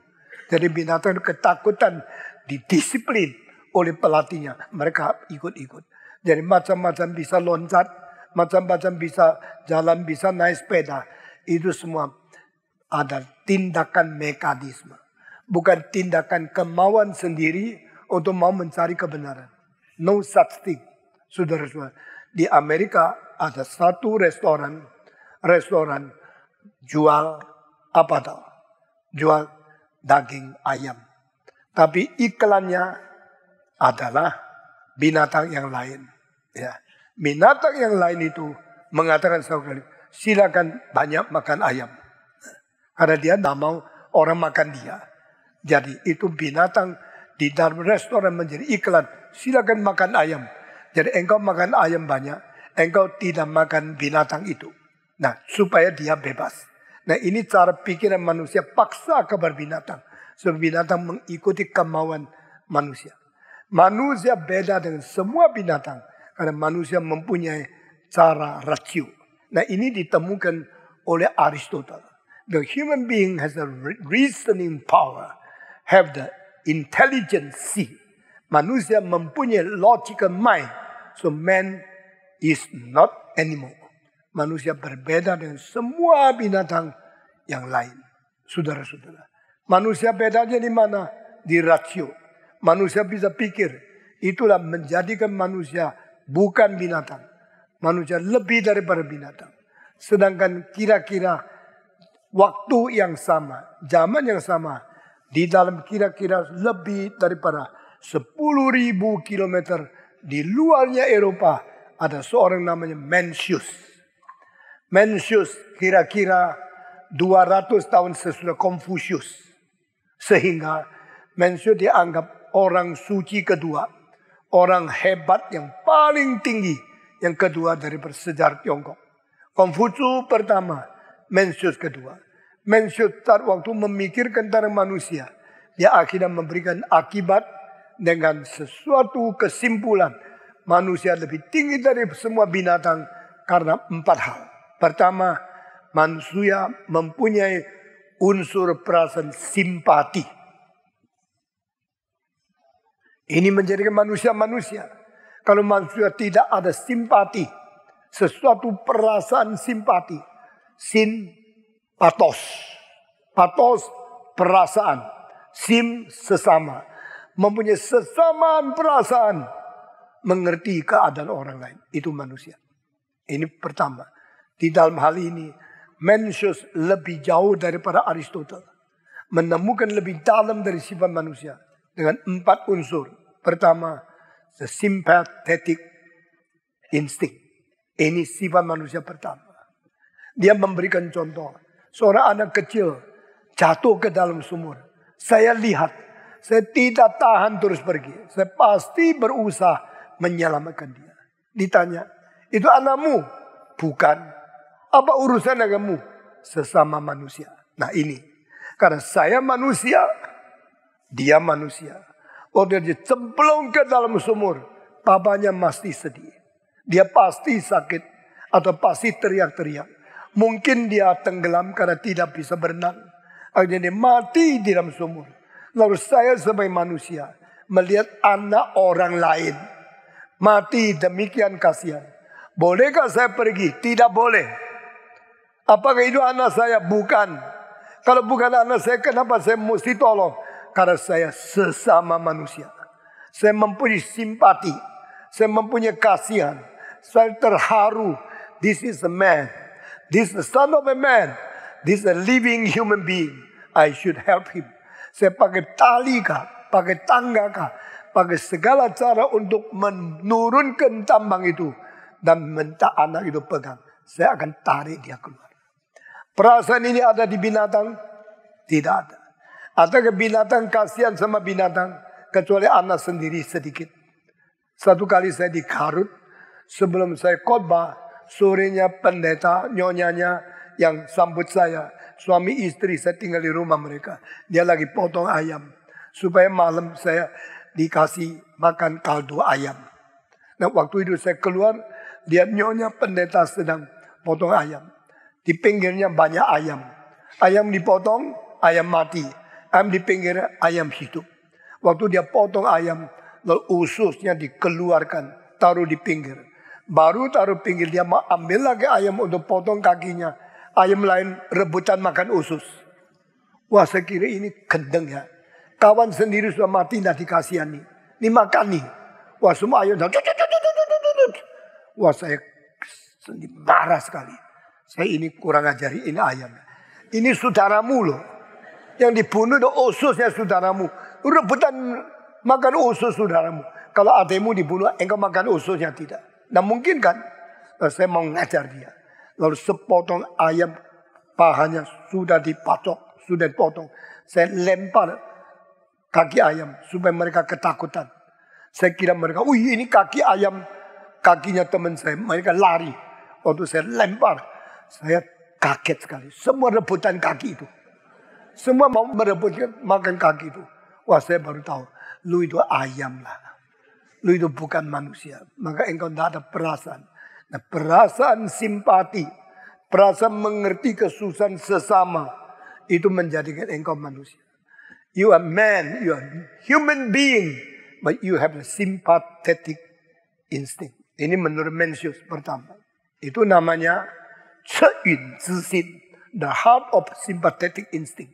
Jadi binatang ketakutan didisiplin oleh pelatihnya. Mereka ikut-ikut. Jadi macam-macam bisa loncat, macam-macam bisa jalan, bisa naik sepeda. Itu semua ada tindakan mekanisme. Bukan tindakan kemauan sendiri untuk mau mencari kebenaran. No such thing. Saudara-saudara, di Amerika ada satu restoran, restoran jual apa tahu? Jual daging ayam. Tapi iklannya adalah binatang yang lain. Ya. Binatang yang lain itu mengatakan satu kali, silakan banyak makan ayam. Karena dia tidak mau orang makan dia. Jadi itu binatang di dalam restoran menjadi iklan. Silakan makan ayam. Jadi engkau makan ayam banyak, engkau tidak makan binatang itu. Nah, supaya dia bebas. Nah, ini cara pikiran manusia paksa kabar binatang. Sebab so, binatang mengikuti kemauan manusia. Manusia beda dengan semua binatang. Karena manusia mempunyai cara rasio. Nah, ini ditemukan oleh Aristotle. The human being has a reasoning power, have the intelligence. Manusia mempunyai logical mind. So man is not animal. Manusia berbeda dengan semua binatang yang lain. Saudara-saudara. Manusia bedanya di mana? Di rasio. Manusia bisa pikir. Itulah menjadikan manusia bukan binatang. Manusia lebih daripada binatang. Sedangkan kira-kira waktu yang sama, zaman yang sama, di dalam kira-kira lebih daripada 10.000 km di luarnya Eropa ada seorang namanya Mencius. Mencius kira-kira 200 tahun sesudah Konfusius. Sehingga Mencius dianggap orang suci kedua. Orang hebat yang paling tinggi. Yang kedua dari bersejarah Tiongkok. Konfusius pertama, Mencius kedua. Mencius saat waktu memikirkan tentang manusia. Dia akhirnya memberikan akibat dengan sesuatu kesimpulan manusia lebih tinggi dari semua binatang karena empat hal. Pertama, manusia mempunyai unsur perasaan simpati. Ini menjadikan manusia-manusia. Kalau manusia tidak ada simpati, sesuatu perasaan simpati, sin patos, patos perasaan, sim sesama, mempunyai sesamaan perasaan mengerti keadaan orang lain. Itu manusia. Ini pertama. Di dalam hal ini, Mencius lebih jauh daripada Aristoteles. Menemukan lebih dalam dari sifat manusia. Dengan empat unsur. Pertama, the sympathetic instinct. Ini sifat manusia pertama. Dia memberikan contoh. Seorang anak kecil jatuh ke dalam sumur. Saya lihat. Saya tidak tahan terus pergi. Saya pasti berusaha menyelamatkan dia. Ditanya, itu anakmu? Bukan. Apa urusan denganmu? Sesama manusia. Nah ini. Karena saya manusia, dia manusia. Waktu dia cemplung ke dalam sumur, papanya pasti sedih. Dia pasti sakit atau pasti teriak-teriak. Mungkin dia tenggelam karena tidak bisa berenang. Akhirnya dia mati di dalam sumur. Lalu saya sebagai manusia melihat anak orang lain Mati demikian kasihan. Bolehkah saya pergi? Tidak boleh. Apakah itu anak saya? Bukan. Kalau bukan anak saya, kenapa saya mesti tolong? Karena saya sesama manusia. Saya mempunyai simpati. Saya mempunyai kasihan. Saya terharu. This is a man. This is the son of a man. This is a living human being. I should help him. Saya pakai tali kah? Pakai tangga kah? pakai segala cara untuk menurunkan tambang itu dan minta anak itu pegang. Saya akan tarik dia keluar. Perasaan ini ada di binatang? Tidak ada. Ada ke binatang kasihan sama binatang kecuali anak sendiri sedikit. Satu kali saya di Karut sebelum saya khotbah sorenya pendeta nyonyanya yang sambut saya suami istri saya tinggal di rumah mereka dia lagi potong ayam supaya malam saya dikasih makan kaldu ayam. Nah waktu itu saya keluar, dia nyonya pendeta sedang potong ayam. Di pinggirnya banyak ayam. Ayam dipotong, ayam mati. Ayam di pinggir, ayam hidup. Waktu dia potong ayam, lalu ususnya dikeluarkan, taruh di pinggir. Baru taruh pinggir, dia mau ambil lagi ayam untuk potong kakinya. Ayam lain rebutan makan usus. Wah saya kira ini kendeng ya. Kawan sendiri sudah mati tidak dikasihani. nih. Wah semua ayo. Wah saya sendiri marah sekali. Saya ini kurang ajari ini ayam. Ini saudaramu loh. Yang dibunuh itu ususnya saudaramu. Rebutan makan usus saudaramu. Kalau ademu dibunuh, engkau makan ususnya tidak. Nah mungkin kan? Nah, saya mau ngajar dia. Lalu sepotong ayam pahanya sudah dipotong, sudah dipotong. Saya lempar kaki ayam supaya mereka ketakutan. Saya kira mereka, wih ini kaki ayam, kakinya teman saya. Mereka lari. Waktu saya lempar, saya kaget sekali. Semua rebutan kaki itu. Semua mau merebutkan makan kaki itu. Wah saya baru tahu, lu itu ayam lah. Lu itu bukan manusia. Maka engkau tidak ada perasaan. Nah perasaan simpati, perasaan mengerti kesusahan sesama. Itu menjadikan engkau manusia. You are man, you are human being, but you have a sympathetic instinct. Ini menurut Mencius pertama. Itu namanya Che'in Zisin, the heart of sympathetic instinct.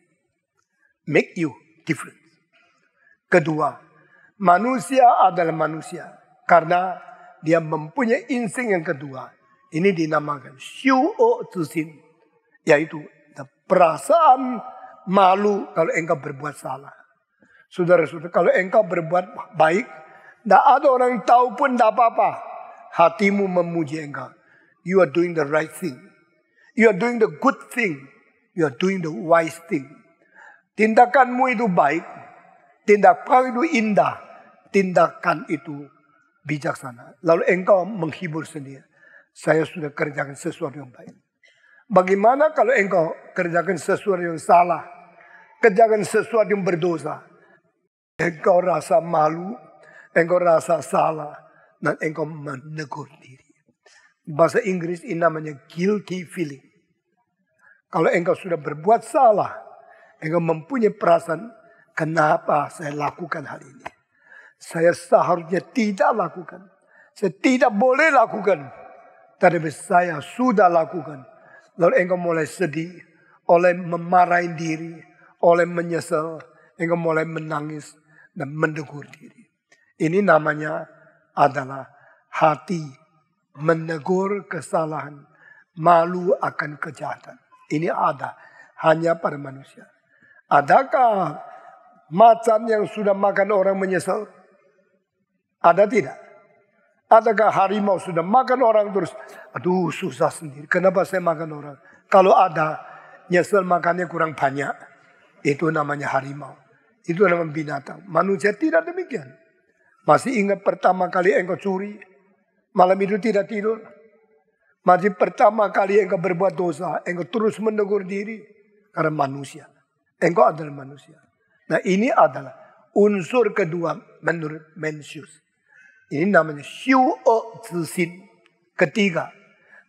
Make you different. Kedua, manusia adalah manusia karena dia mempunyai insting yang kedua. Ini dinamakan Shuo Zisin, yaitu perasaan malu kalau engkau berbuat salah. Saudara-saudara, kalau engkau berbuat baik, tidak ada orang yang tahu pun tidak apa-apa. Hatimu memuji engkau. You are doing the right thing. You are doing the good thing. You are doing the wise thing. Tindakanmu itu baik. Tindakan itu indah. Tindakan itu bijaksana. Lalu engkau menghibur sendiri. Saya sudah kerjakan sesuatu yang baik. Bagaimana kalau engkau kerjakan sesuatu yang salah? Kerjakan sesuatu yang berdosa. Engkau rasa malu, engkau rasa salah, dan engkau menegur diri. Bahasa Inggris ini namanya guilty feeling. Kalau engkau sudah berbuat salah, engkau mempunyai perasaan, kenapa saya lakukan hal ini? Saya seharusnya tidak lakukan. Saya tidak boleh lakukan. Tapi saya sudah lakukan. Lalu engkau mulai sedih, oleh memarahi diri, oleh menyesal, engkau mulai menangis dan mendegur diri. Ini namanya adalah hati menegur kesalahan, malu akan kejahatan. Ini ada hanya pada manusia. Adakah macan yang sudah makan orang menyesal? Ada tidak? Adakah harimau sudah makan orang terus? Aduh susah sendiri. Kenapa saya makan orang? Kalau ada, nyesel makannya kurang banyak. Itu namanya harimau. Itu namanya binatang. Manusia tidak demikian. Masih ingat pertama kali engkau curi. Malam itu tidak tidur. Masih pertama kali engkau berbuat dosa. Engkau terus menegur diri. Karena manusia. Engkau adalah manusia. Nah ini adalah unsur kedua menurut Mencius. Ini namanya O zisin. Ketiga.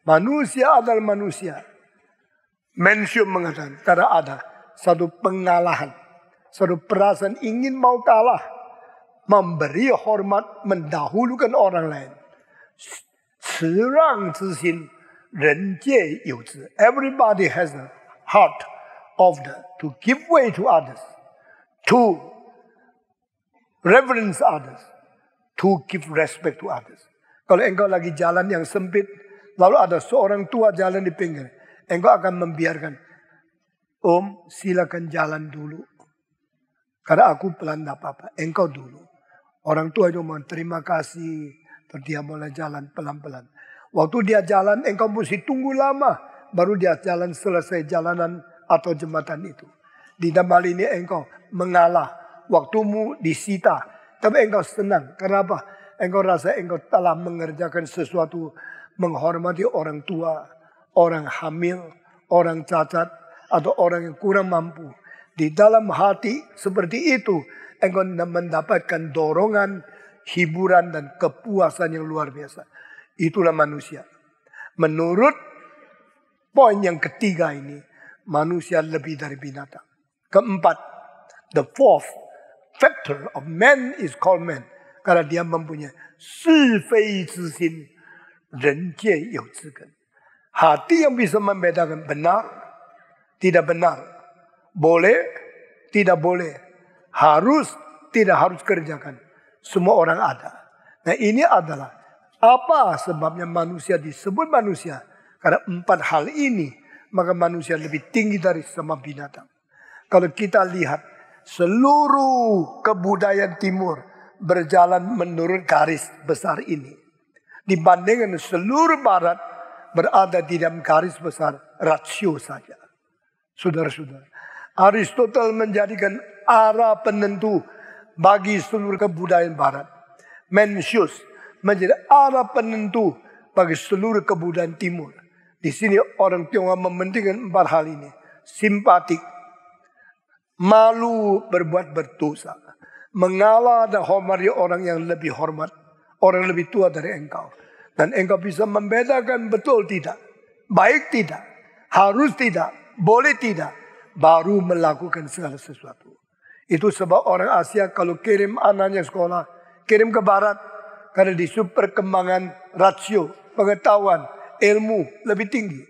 Manusia adalah manusia. Mencius mengatakan. Karena ada satu pengalahan, satu perasaan ingin mau kalah, memberi hormat mendahulukan orang lain. Everybody has a heart of the, to give way to others, to reverence others, to give respect to others. Kalau engkau lagi jalan yang sempit, lalu ada seorang tua jalan di pinggir, engkau akan membiarkan Om silakan jalan dulu. Karena aku pelan apa-apa. Engkau dulu. Orang tua cuma terima kasih. Terus dia mulai jalan pelan-pelan. Waktu dia jalan engkau mesti tunggu lama. Baru dia jalan selesai jalanan atau jembatan itu. Di dalam hal ini engkau mengalah. Waktumu disita. Tapi engkau senang. Kenapa? Engkau rasa engkau telah mengerjakan sesuatu. Menghormati orang tua. Orang hamil. Orang cacat atau orang yang kurang mampu. Di dalam hati seperti itu engkau mendapatkan dorongan, hiburan dan kepuasan yang luar biasa. Itulah manusia. Menurut poin yang ketiga ini, manusia lebih dari binatang. Keempat, the fourth factor of man is called man. Karena dia mempunyai si fei zi xin, Hati yang bisa membedakan benar tidak benar. Boleh, tidak boleh. Harus, tidak harus kerjakan. Semua orang ada. Nah ini adalah apa sebabnya manusia disebut manusia? Karena empat hal ini maka manusia lebih tinggi dari semua binatang. Kalau kita lihat seluruh kebudayaan timur berjalan menurut garis besar ini. Dibandingkan seluruh barat berada di dalam garis besar rasio saja. Saudara-saudara, Aristotel menjadikan arah penentu bagi seluruh kebudayaan barat. Mencius menjadi arah penentu bagi seluruh kebudayaan timur. Di sini orang Tionghoa mementingkan empat hal ini. Simpatik, malu berbuat berdosa, mengalah dan hormati orang yang lebih hormat, orang lebih tua dari engkau. Dan engkau bisa membedakan betul tidak, baik tidak, harus tidak, boleh tidak, baru melakukan segala sesuatu. Itu sebab orang Asia kalau kirim anaknya sekolah, kirim ke barat, karena di situ perkembangan rasio, pengetahuan, ilmu lebih tinggi.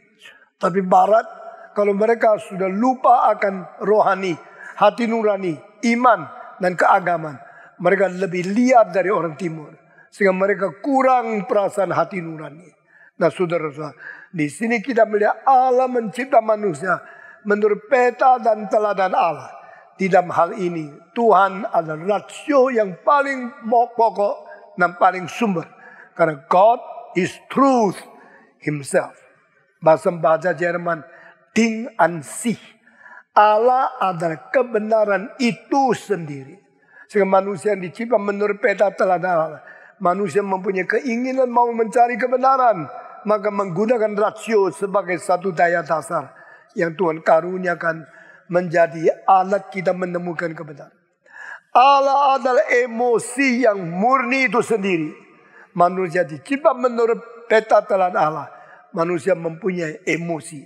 Tapi barat, kalau mereka sudah lupa akan rohani, hati nurani, iman, dan keagaman, mereka lebih liar dari orang timur. Sehingga mereka kurang perasaan hati nurani. Nah saudara-saudara, di sini kita melihat Allah mencipta manusia menurut peta dan teladan Allah. Di dalam hal ini Tuhan adalah rasio yang paling pokok dan paling sumber. Karena God is truth himself. Bahasa bahasa Jerman, ding an sich. Allah adalah kebenaran itu sendiri. Sehingga manusia yang dicipta menurut peta teladan Allah. Manusia mempunyai keinginan mau mencari kebenaran maka menggunakan rasio sebagai satu daya dasar yang Tuhan karuniakan menjadi alat kita menemukan kebenaran. Allah adalah emosi yang murni itu sendiri. Manusia dicipta menurut peta telan Allah. Manusia mempunyai emosi.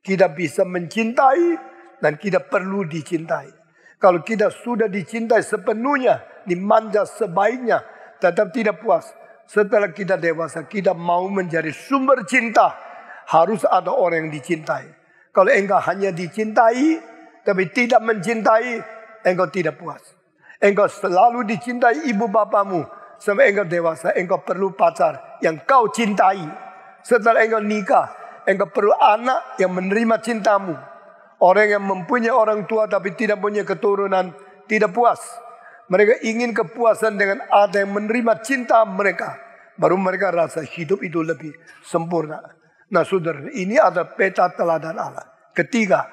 Kita bisa mencintai dan kita perlu dicintai. Kalau kita sudah dicintai sepenuhnya, dimanja sebaiknya, tetap tidak puas setelah kita dewasa, kita mau menjadi sumber cinta. Harus ada orang yang dicintai. Kalau engkau hanya dicintai, tapi tidak mencintai, engkau tidak puas. Engkau selalu dicintai ibu bapamu. Sama engkau dewasa, engkau perlu pacar yang kau cintai. Setelah engkau nikah, engkau perlu anak yang menerima cintamu. Orang yang mempunyai orang tua tapi tidak punya keturunan, tidak puas mereka ingin kepuasan dengan ada yang menerima cinta mereka. Baru mereka rasa hidup itu lebih sempurna. Nah saudara, ini ada peta teladan Allah. Ketiga,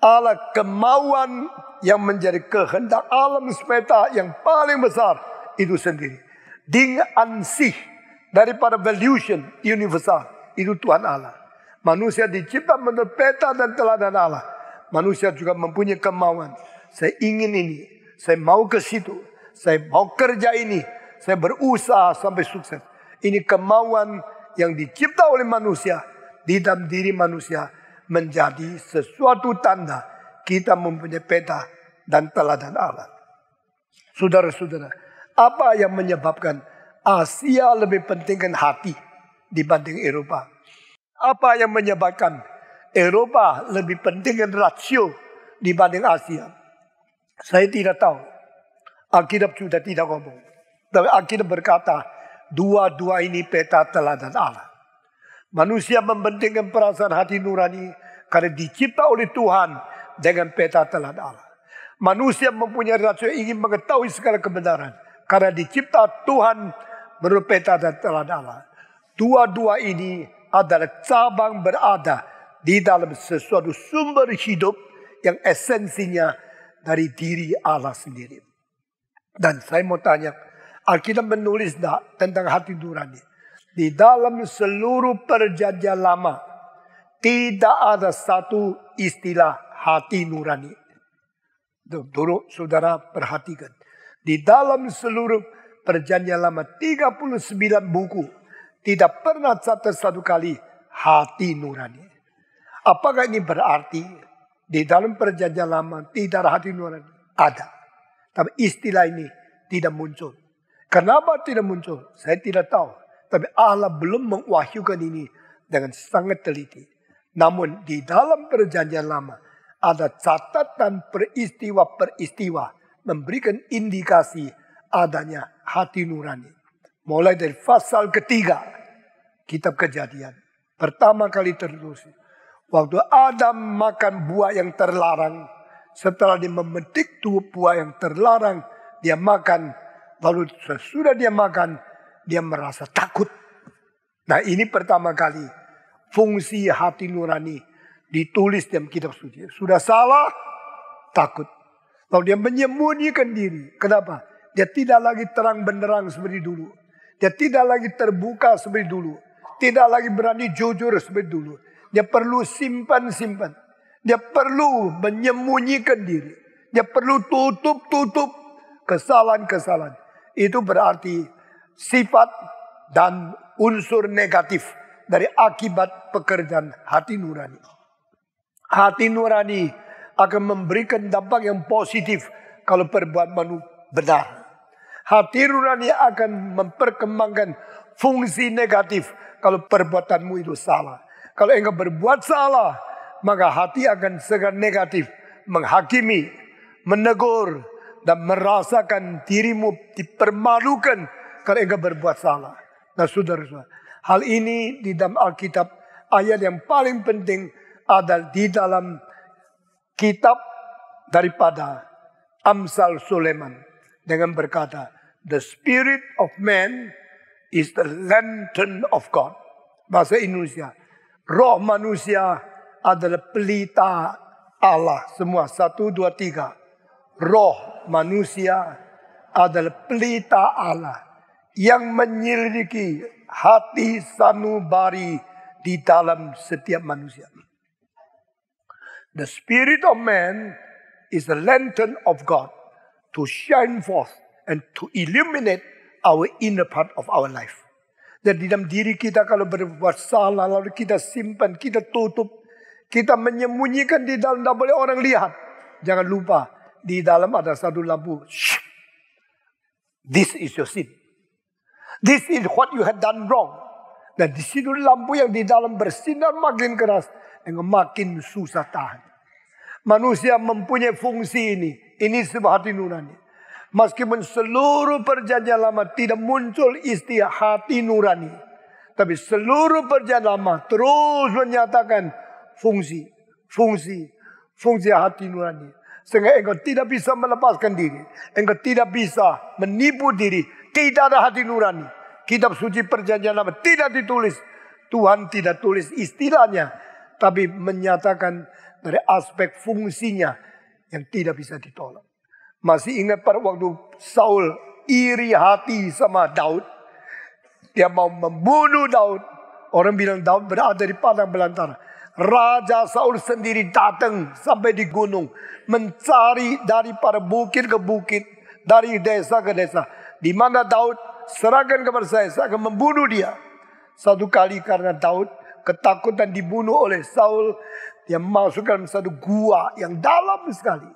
Allah kemauan yang menjadi kehendak alam semesta yang paling besar itu sendiri. Ding ansih daripada valuation universal itu Tuhan Allah. Manusia dicipta menurut peta dan teladan Allah. Manusia juga mempunyai kemauan. Saya ingin ini, saya mau ke situ. Saya mau kerja ini. Saya berusaha sampai sukses. Ini kemauan yang dicipta oleh manusia. Di dalam diri manusia menjadi sesuatu tanda. Kita mempunyai peta dan teladan Allah. Saudara-saudara, apa yang menyebabkan Asia lebih pentingkan hati dibanding Eropa? Apa yang menyebabkan Eropa lebih pentingkan rasio dibanding Asia? Saya tidak tahu. Alkitab sudah tidak ngomong. Tapi Alkitab berkata, dua-dua ini peta teladan Allah. Manusia membentengkan perasaan hati nurani karena dicipta oleh Tuhan dengan peta teladan Allah. Manusia mempunyai rasa ingin mengetahui segala kebenaran karena dicipta Tuhan menurut peta dan teladan Allah. Dua-dua ini adalah cabang berada di dalam sesuatu sumber hidup yang esensinya dari diri Allah sendiri. Dan saya mau tanya, Alkitab menulis tak tentang hati nurani. Di dalam seluruh perjanjian lama, tidak ada satu istilah hati nurani. Dulu saudara perhatikan. Di dalam seluruh perjanjian lama 39 buku. Tidak pernah satu satu kali hati nurani. Apakah ini berarti di dalam perjanjian lama tidak ada hati nurani. Ada. Tapi istilah ini tidak muncul. Kenapa tidak muncul? Saya tidak tahu. Tapi Allah belum mengwahyukan ini dengan sangat teliti. Namun di dalam perjanjian lama ada catatan peristiwa-peristiwa memberikan indikasi adanya hati nurani. Mulai dari pasal ketiga kitab kejadian. Pertama kali tertulis Waktu Adam makan buah yang terlarang, setelah dia memetik tubuh buah yang terlarang, dia makan. Lalu sesudah dia makan, dia merasa takut. Nah ini pertama kali fungsi hati nurani ditulis dalam kitab suci. Sudah salah, takut. Lalu dia menyembunyikan diri. Kenapa? Dia tidak lagi terang benderang seperti dulu. Dia tidak lagi terbuka seperti dulu. Tidak lagi berani jujur seperti dulu. Dia perlu simpan-simpan. Dia perlu menyembunyikan diri. Dia perlu tutup-tutup kesalahan-kesalahan. Itu berarti sifat dan unsur negatif dari akibat pekerjaan hati nurani. Hati nurani akan memberikan dampak yang positif kalau perbuatan manusia benar. Hati nurani akan memperkembangkan fungsi negatif kalau perbuatanmu itu salah. Kalau engkau berbuat salah, maka hati akan segera negatif, menghakimi, menegur, dan merasakan dirimu dipermalukan kalau engkau berbuat salah. Nah saudara-saudara, hal ini di dalam Alkitab ayat yang paling penting adalah di dalam kitab daripada Amsal Suleman dengan berkata, The spirit of man is the lantern of God. Bahasa Indonesia, Roh manusia adalah pelita Allah semua. Satu, dua, tiga. Roh manusia adalah pelita Allah yang menyelidiki hati sanubari di dalam setiap manusia. The spirit of man is the lantern of God to shine forth and to illuminate our inner part of our life. Dan di dalam diri kita kalau berbuat salah, lalu kita simpan, kita tutup. Kita menyembunyikan di dalam, tidak boleh orang lihat. Jangan lupa, di dalam ada satu lampu. This is your sin. This is what you had done wrong. Dan di situ lampu yang di dalam bersinar makin keras. yang makin susah tahan. Manusia mempunyai fungsi ini. Ini sebuah hati nurani. Meskipun seluruh perjanjian lama tidak muncul istilah hati nurani. Tapi seluruh perjanjian lama terus menyatakan fungsi, fungsi, fungsi hati nurani. Sehingga engkau tidak bisa melepaskan diri. Engkau tidak bisa menipu diri. Tidak ada hati nurani. Kitab suci perjanjian lama tidak ditulis. Tuhan tidak tulis istilahnya. Tapi menyatakan dari aspek fungsinya yang tidak bisa ditolak. Masih ingat pada waktu Saul iri hati sama Daud. Dia mau membunuh Daud. Orang bilang Daud berada di padang belantara. Raja Saul sendiri datang sampai di gunung. Mencari dari para bukit ke bukit. Dari desa ke desa. Di mana Daud serahkan kepada saya. Saya akan membunuh dia. Satu kali karena Daud ketakutan dibunuh oleh Saul. Dia masuk dalam satu gua yang dalam sekali.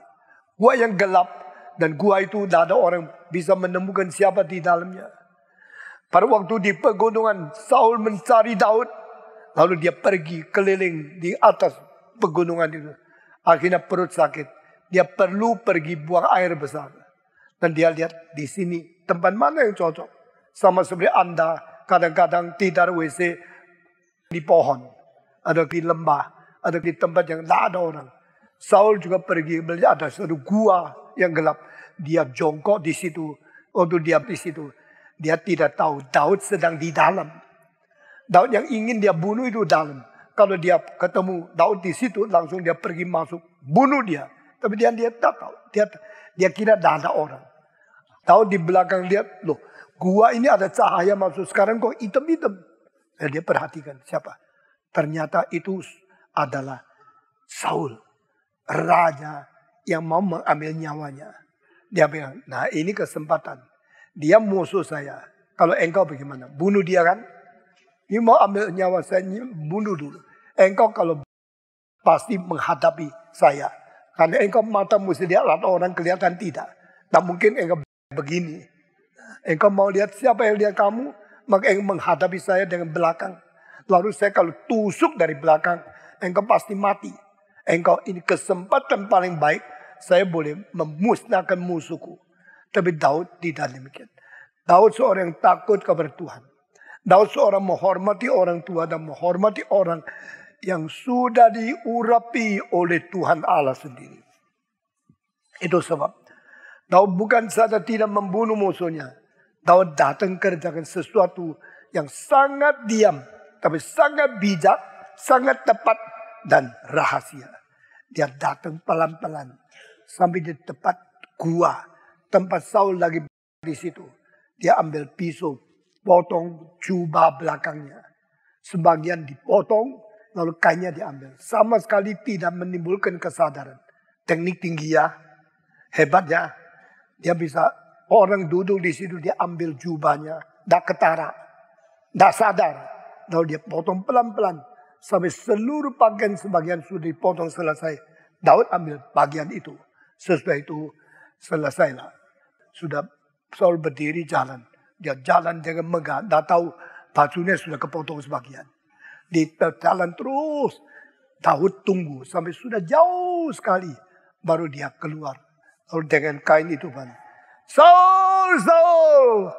Gua yang gelap. Dan gua itu tidak ada orang bisa menemukan siapa di dalamnya. Pada waktu di pegunungan Saul mencari Daud. Lalu dia pergi keliling di atas pegunungan itu. Akhirnya perut sakit. Dia perlu pergi buang air besar. Dan dia lihat di sini tempat mana yang cocok. Sama seperti Anda kadang-kadang tidak WC di pohon. Ada di lembah. Ada di tempat yang tidak ada orang. Saul juga pergi melihat ada satu gua yang gelap. Dia jongkok di situ. waktu dia di situ. Dia tidak tahu Daud sedang di dalam. Daud yang ingin dia bunuh itu dalam. Kalau dia ketemu Daud di situ langsung dia pergi masuk. Bunuh dia. Tapi dia, dia tak tahu. Dia, dia kira tidak ada orang. Daud di belakang dia, loh, gua ini ada cahaya masuk sekarang kok hitam-hitam. dan eh, dia perhatikan siapa. Ternyata itu adalah Saul, raja yang mau mengambil nyawanya. Dia bilang, nah ini kesempatan. Dia musuh saya. Kalau engkau bagaimana? Bunuh dia kan? Ini mau ambil nyawa saya, bunuh dulu. Engkau kalau pasti menghadapi saya. Karena engkau mata mesti lihat orang kelihatan tidak. Tak mungkin engkau begini. Engkau mau lihat siapa yang lihat kamu, maka engkau menghadapi saya dengan belakang. Lalu saya kalau tusuk dari belakang, engkau pasti mati. Engkau ini kesempatan paling baik saya boleh memusnahkan musuhku. Tapi Daud tidak demikian. Daud seorang yang takut kepada Tuhan. Daud seorang menghormati orang tua dan menghormati orang yang sudah diurapi oleh Tuhan Allah sendiri. Itu sebab Daud bukan saja tidak membunuh musuhnya. Daud datang kerjakan sesuatu yang sangat diam. Tapi sangat bijak, sangat tepat dan rahasia. Dia datang pelan-pelan sampai di tempat gua. Tempat Saul lagi di situ. Dia ambil pisau, potong jubah belakangnya. Sebagian dipotong, lalu kainnya diambil. Sama sekali tidak menimbulkan kesadaran. Teknik tinggi ya, hebat ya. Dia bisa, orang duduk di situ, dia ambil jubahnya. Tidak ketara, tidak sadar. Lalu dia potong pelan-pelan. Sampai seluruh bagian sebagian sudah dipotong selesai. Daud ambil bagian itu. Setelah itu selesai lah, Sudah Saul berdiri jalan. Dia jalan dengan megah. Tidak tahu bajunya sudah kepotong sebagian. Di jalan terus. tahu tunggu sampai sudah jauh sekali. Baru dia keluar. Lalu dengan kain itu kan. Saul, Saul.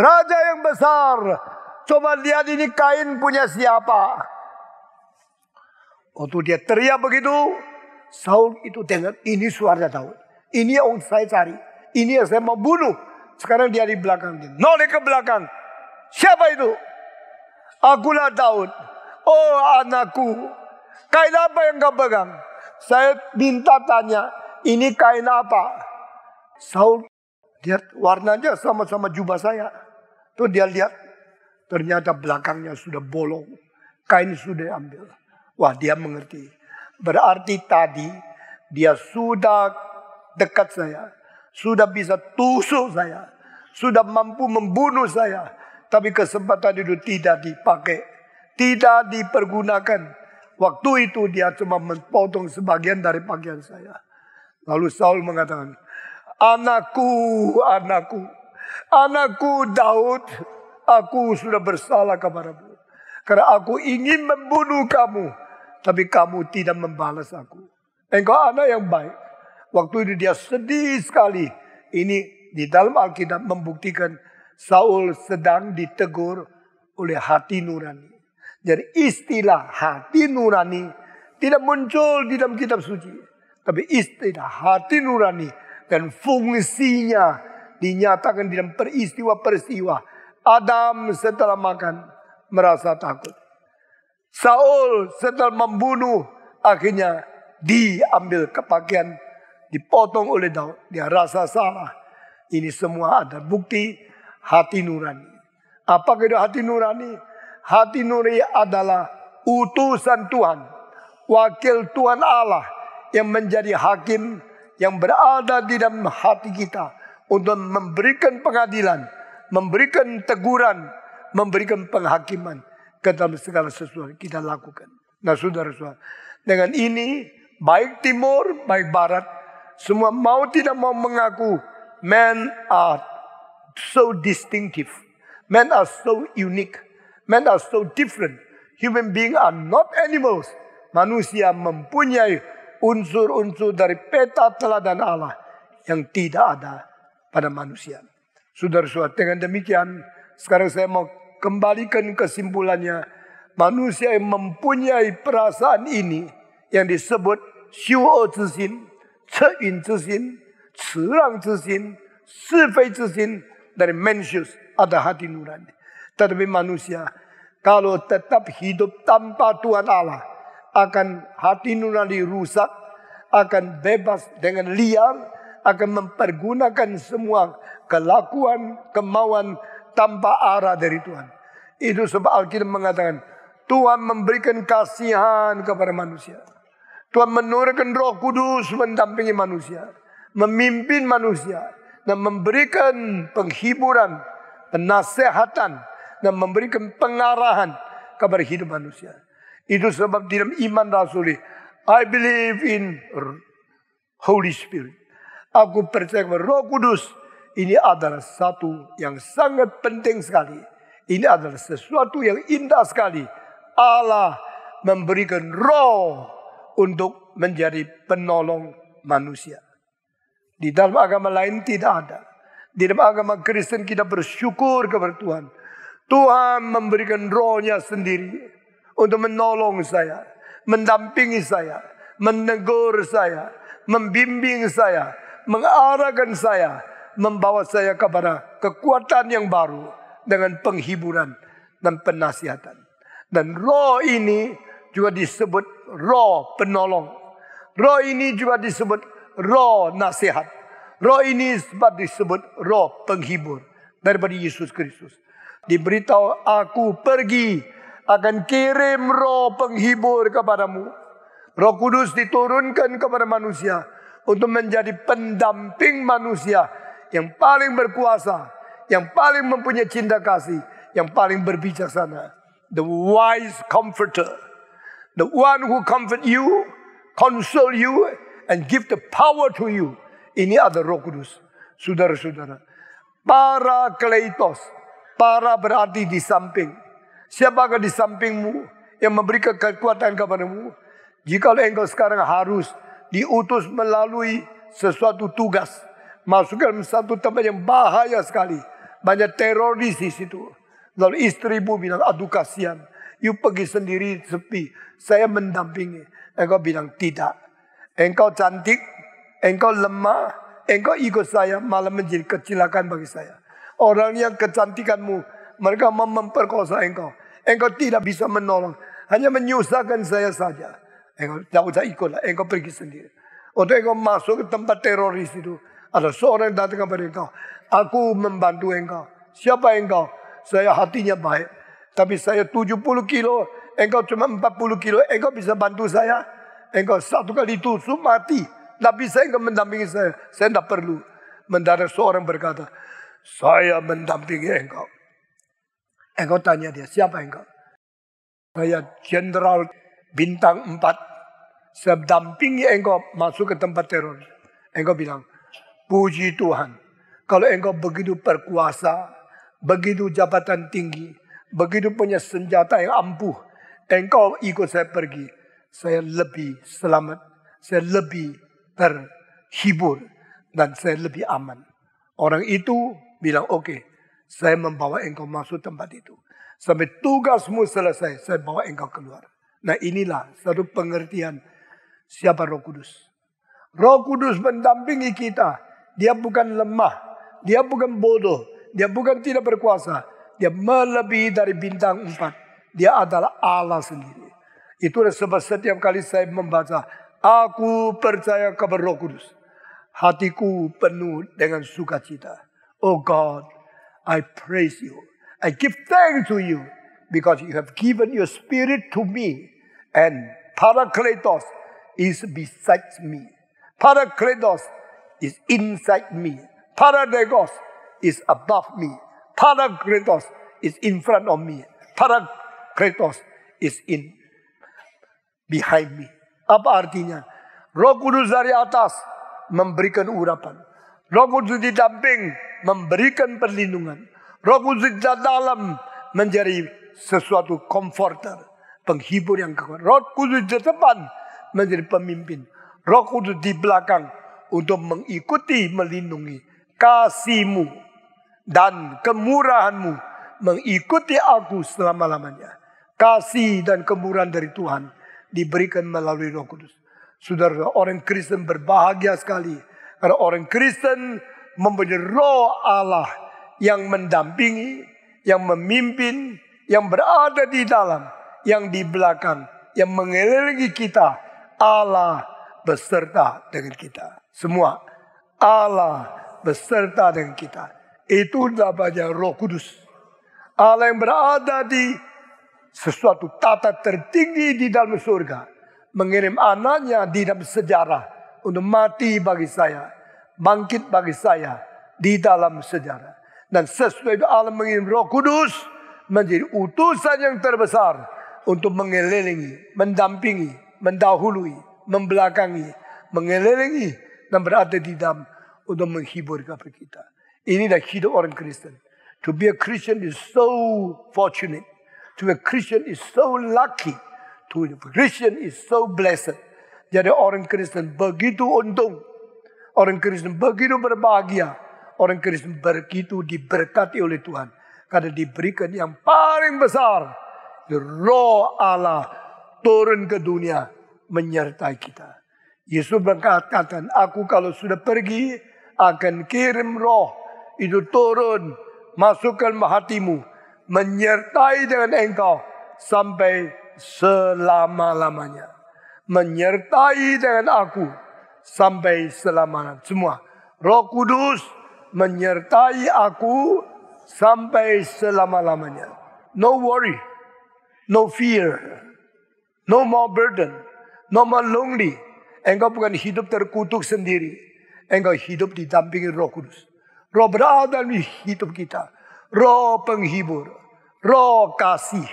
Raja yang besar. Coba lihat ini kain punya siapa. Waktu dia teriak begitu. Saul itu dengar ini suara Daud. Ini yang saya cari. Ini yang saya mau bunuh. Sekarang dia di belakang. Noleh ke belakang. Siapa itu? Akulah Daud. Oh anakku. Kain apa yang kau pegang? Saya minta tanya. Ini kain apa? Saul dia warnanya sama-sama jubah saya. Tuh dia lihat. Ternyata belakangnya sudah bolong. Kain sudah ambil. Wah dia mengerti Berarti tadi dia sudah dekat saya. Sudah bisa tusuk saya. Sudah mampu membunuh saya. Tapi kesempatan itu tidak dipakai. Tidak dipergunakan. Waktu itu dia cuma memotong sebagian dari pakaian saya. Lalu Saul mengatakan, Anakku, anakku, anakku Daud, aku sudah bersalah kepadamu. Karena aku ingin membunuh kamu. Tapi kamu tidak membalas aku. Engkau anak yang baik. Waktu itu dia sedih sekali. Ini di dalam Alkitab membuktikan Saul sedang ditegur oleh hati nurani. Jadi istilah hati nurani tidak muncul di dalam kitab suci. Tapi istilah hati nurani dan fungsinya dinyatakan di dalam peristiwa-peristiwa. Adam setelah makan merasa takut. Saul setelah membunuh akhirnya diambil kepakian dipotong oleh Daud. Dia rasa salah. Ini semua ada bukti hati nurani. Apa itu hati nurani? Hati nurani adalah utusan Tuhan, wakil Tuhan Allah yang menjadi hakim yang berada di dalam hati kita untuk memberikan pengadilan, memberikan teguran, memberikan penghakiman dalam segala sesuatu kita lakukan. Nah saudara-saudara, dengan ini baik timur, baik barat, semua mau tidak mau mengaku men are so distinctive. Men are so unique. Men are so different. Human being are not animals. Manusia mempunyai unsur-unsur dari peta teladan Allah yang tidak ada pada manusia. Saudara-saudara, dengan demikian sekarang saya mau kembalikan kesimpulannya. Manusia yang mempunyai perasaan ini yang disebut syu'o zisin, ce'yun zisin, cirang zisin, sifei zisin dari mensius ada hati nurani. Tetapi manusia kalau tetap hidup tanpa Tuhan Allah akan hati nurani rusak, akan bebas dengan liar, akan mempergunakan semua kelakuan, kemauan tanpa arah dari Tuhan. Itu sebab Alkitab mengatakan, Tuhan memberikan kasihan kepada manusia. Tuhan menurunkan roh kudus mendampingi manusia. Memimpin manusia. Dan memberikan penghiburan, penasehatan. Dan memberikan pengarahan kepada hidup manusia. Itu sebab dalam iman Rasuli, I believe in Holy Spirit. Aku percaya kepada roh kudus. Ini adalah satu yang sangat penting sekali ini adalah sesuatu yang indah sekali. Allah memberikan roh untuk menjadi penolong manusia. Di dalam agama lain tidak ada. Di dalam agama Kristen kita bersyukur kepada Tuhan. Tuhan memberikan rohnya sendiri untuk menolong saya, mendampingi saya, menegur saya, membimbing saya, mengarahkan saya, membawa saya kepada kekuatan yang baru dengan penghiburan dan penasihatan. Dan roh ini juga disebut roh penolong. Roh ini juga disebut roh nasihat. Roh ini sebab disebut roh penghibur daripada Yesus Kristus. Diberitahu aku pergi akan kirim roh penghibur kepadamu. Roh Kudus diturunkan kepada manusia untuk menjadi pendamping manusia yang paling berkuasa yang paling mempunyai cinta kasih, yang paling berbijaksana. The wise comforter. The one who comfort you, console you, and give the power to you. Ini ada roh kudus. Saudara-saudara. Para kleitos. Para berarti di samping. Siapakah di sampingmu yang memberikan kekuatan kepadamu? Jika engkau sekarang harus diutus melalui sesuatu tugas. Masuk dalam satu tempat yang bahaya sekali banyak teroris di situ. Lalu istrimu bilang, aduh kasihan. You pergi sendiri sepi. Saya mendampingi. Engkau bilang, tidak. Engkau cantik, engkau lemah, engkau ikut saya malah menjadi kecelakaan bagi saya. Orang yang kecantikanmu, mereka mau memperkosa engkau. Engkau tidak bisa menolong. Hanya menyusahkan saya saja. Engkau tidak usah ikutlah, engkau pergi sendiri. Untuk engkau masuk ke tempat teroris itu. Ada seorang yang datang kepada engkau. Aku membantu engkau. Siapa engkau? Saya hatinya baik. Tapi saya 70 kilo. Engkau cuma 40 kilo. Engkau bisa bantu saya. Engkau satu kali tusuk mati. Tidak bisa engkau mendampingi saya. Saya tidak perlu. Mendadak seorang berkata. Saya mendampingi engkau. Engkau tanya dia. Siapa engkau? Saya jenderal bintang 4. Saya dampingi engkau masuk ke tempat teror. Engkau bilang, Puji Tuhan. Kalau engkau begitu berkuasa, begitu jabatan tinggi, begitu punya senjata yang ampuh, engkau ikut saya pergi. Saya lebih selamat, saya lebih terhibur, dan saya lebih aman. Orang itu bilang, oke, okay, saya membawa engkau masuk tempat itu. Sampai tugasmu selesai, saya bawa engkau keluar. Nah inilah satu pengertian siapa roh kudus. Roh kudus mendampingi kita dia bukan lemah. Dia bukan bodoh. Dia bukan tidak berkuasa. Dia melebihi dari bintang empat. Dia adalah Allah sendiri. Itu sebab setiap kali saya membaca. Aku percaya kepada roh kudus. Hatiku penuh dengan sukacita. Oh God, I praise you. I give thanks to you. Because you have given your spirit to me. And Parakletos is beside me. Parakletos is inside me. Paragregos is above me. Paragretos is in front of me. Paragretos is in behind me. Apa artinya? Roh Kudus dari atas memberikan urapan. Roh Kudus di samping memberikan perlindungan. Roh Kudus di dalam menjadi sesuatu comforter. Penghibur yang kuat. Roh Kudus di depan menjadi pemimpin. Roh Kudus di belakang untuk mengikuti melindungi kasihmu dan kemurahanmu mengikuti aku selama-lamanya. Kasih dan kemurahan dari Tuhan diberikan melalui roh kudus. Saudara, orang Kristen berbahagia sekali. Karena orang Kristen mempunyai roh Allah yang mendampingi, yang memimpin, yang berada di dalam, yang di belakang, yang mengelilingi kita. Allah beserta dengan kita. Semua Allah beserta dengan kita. Itu namanya Roh Kudus. Allah yang berada di sesuatu tata tertinggi di dalam surga. Mengirim anaknya di dalam sejarah untuk mati bagi saya. Bangkit bagi saya di dalam sejarah. Dan sesuai itu Allah mengirim roh kudus menjadi utusan yang terbesar untuk mengelilingi, mendampingi, mendahului membelakangi, mengelilingi dan berada di dalam untuk menghibur kepada kita. adalah hidup orang Kristen. To be a Christian is so fortunate. To be a Christian is so lucky. To be a Christian is so blessed. Jadi orang Kristen begitu untung. Orang Kristen begitu berbahagia. Orang Kristen begitu diberkati oleh Tuhan. Karena diberikan yang paling besar. Roh Allah turun ke dunia menyertai kita. Yesus berkatakan, aku kalau sudah pergi akan kirim roh itu turun masukkan hatimu menyertai dengan engkau sampai selama-lamanya. Menyertai dengan aku sampai selama-lamanya. Semua. Roh Kudus menyertai aku sampai selama-lamanya. No worry. No fear. No more burden nomor lonely. Engkau bukan hidup terkutuk sendiri. Engkau hidup didampingi roh kudus. Roh berada dalam hidup kita. Roh penghibur. Roh kasih.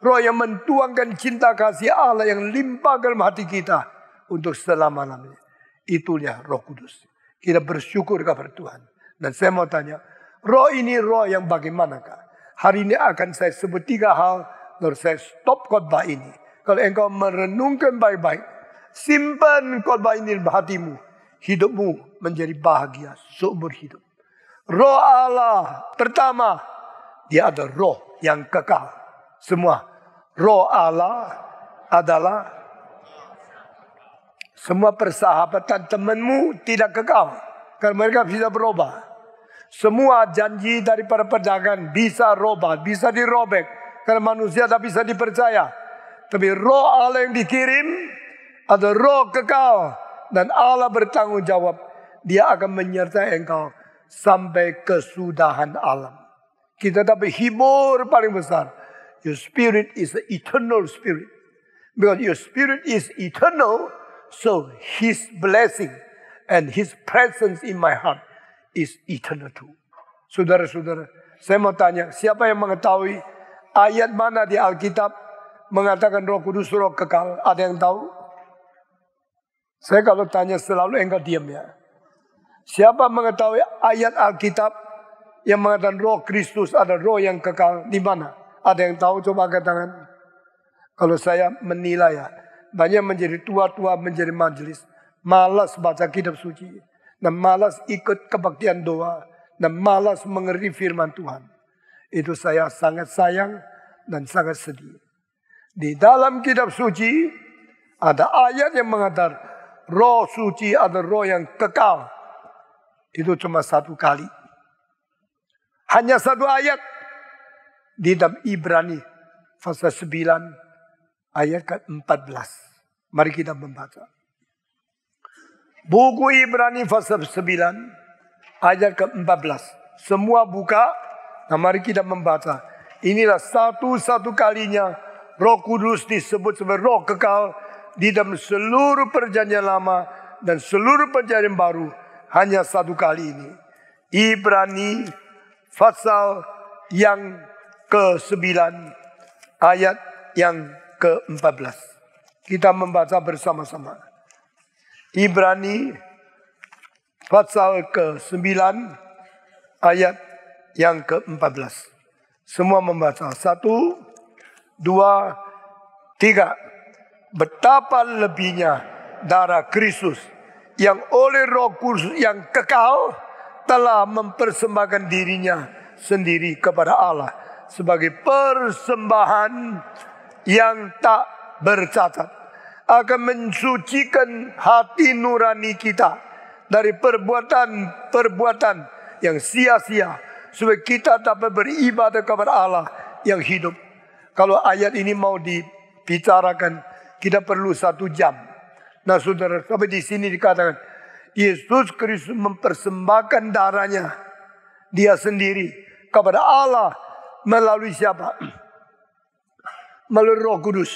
Roh yang mentuangkan cinta kasih Allah yang limpah dalam hati kita. Untuk selama-lamanya. Itulah roh kudus. Kita bersyukur kepada Tuhan. Dan saya mau tanya. Roh ini roh yang bagaimanakah? Hari ini akan saya sebut tiga hal. Lalu saya stop khotbah ini. Kalau engkau merenungkan baik-baik, simpan khotbah ini dalam hatimu. Hidupmu menjadi bahagia seumur hidup. Roh Allah pertama, dia ada roh yang kekal. Semua roh Allah adalah semua persahabatan temanmu tidak kekal. Karena mereka bisa berubah. Semua janji daripada perdagangan bisa robah, bisa dirobek. Karena manusia tak bisa dipercaya. Tapi roh Allah yang dikirim ada roh kekal. Dan Allah bertanggung jawab. Dia akan menyertai engkau sampai kesudahan alam. Kita dapat hibur paling besar. Your spirit is the eternal spirit. Because your spirit is eternal, so his blessing and his presence in my heart is eternal too. Saudara-saudara, saya mau tanya, siapa yang mengetahui ayat mana di Alkitab mengatakan roh kudus roh kekal. Ada yang tahu? Saya kalau tanya selalu enggak diam ya. Siapa mengetahui ayat Alkitab yang mengatakan roh Kristus ada roh yang kekal di mana? Ada yang tahu? Coba angkat tangan. Kalau saya menilai ya. Banyak menjadi tua-tua menjadi majelis. Malas baca kitab suci. Dan malas ikut kebaktian doa. Dan malas mengerti firman Tuhan. Itu saya sangat sayang dan sangat sedih. Di dalam kitab suci ada ayat yang mengatakan roh suci ada roh yang kekal. Itu cuma satu kali. Hanya satu ayat di dalam Ibrani pasal 9 ayat ke-14. Mari kita membaca. Buku Ibrani pasal 9 ayat ke-14. Semua buka. Nah mari kita membaca. Inilah satu-satu kalinya Roh Kudus disebut sebagai roh kekal di dalam seluruh perjanjian lama dan seluruh perjanjian baru hanya satu kali ini. Ibrani pasal yang ke-9 ayat yang ke-14. Kita membaca bersama-sama. Ibrani pasal ke-9 ayat yang ke-14. Semua membaca. Satu, dua, tiga. Betapa lebihnya darah Kristus yang oleh roh kudus yang kekal telah mempersembahkan dirinya sendiri kepada Allah sebagai persembahan yang tak bercatat akan mensucikan hati nurani kita dari perbuatan-perbuatan yang sia-sia supaya kita dapat beribadah kepada Allah yang hidup kalau ayat ini mau dibicarakan kita perlu satu jam. Nah saudara sampai di sini dikatakan Yesus Kristus mempersembahkan darahnya dia sendiri kepada Allah melalui siapa? Melalui Roh Kudus.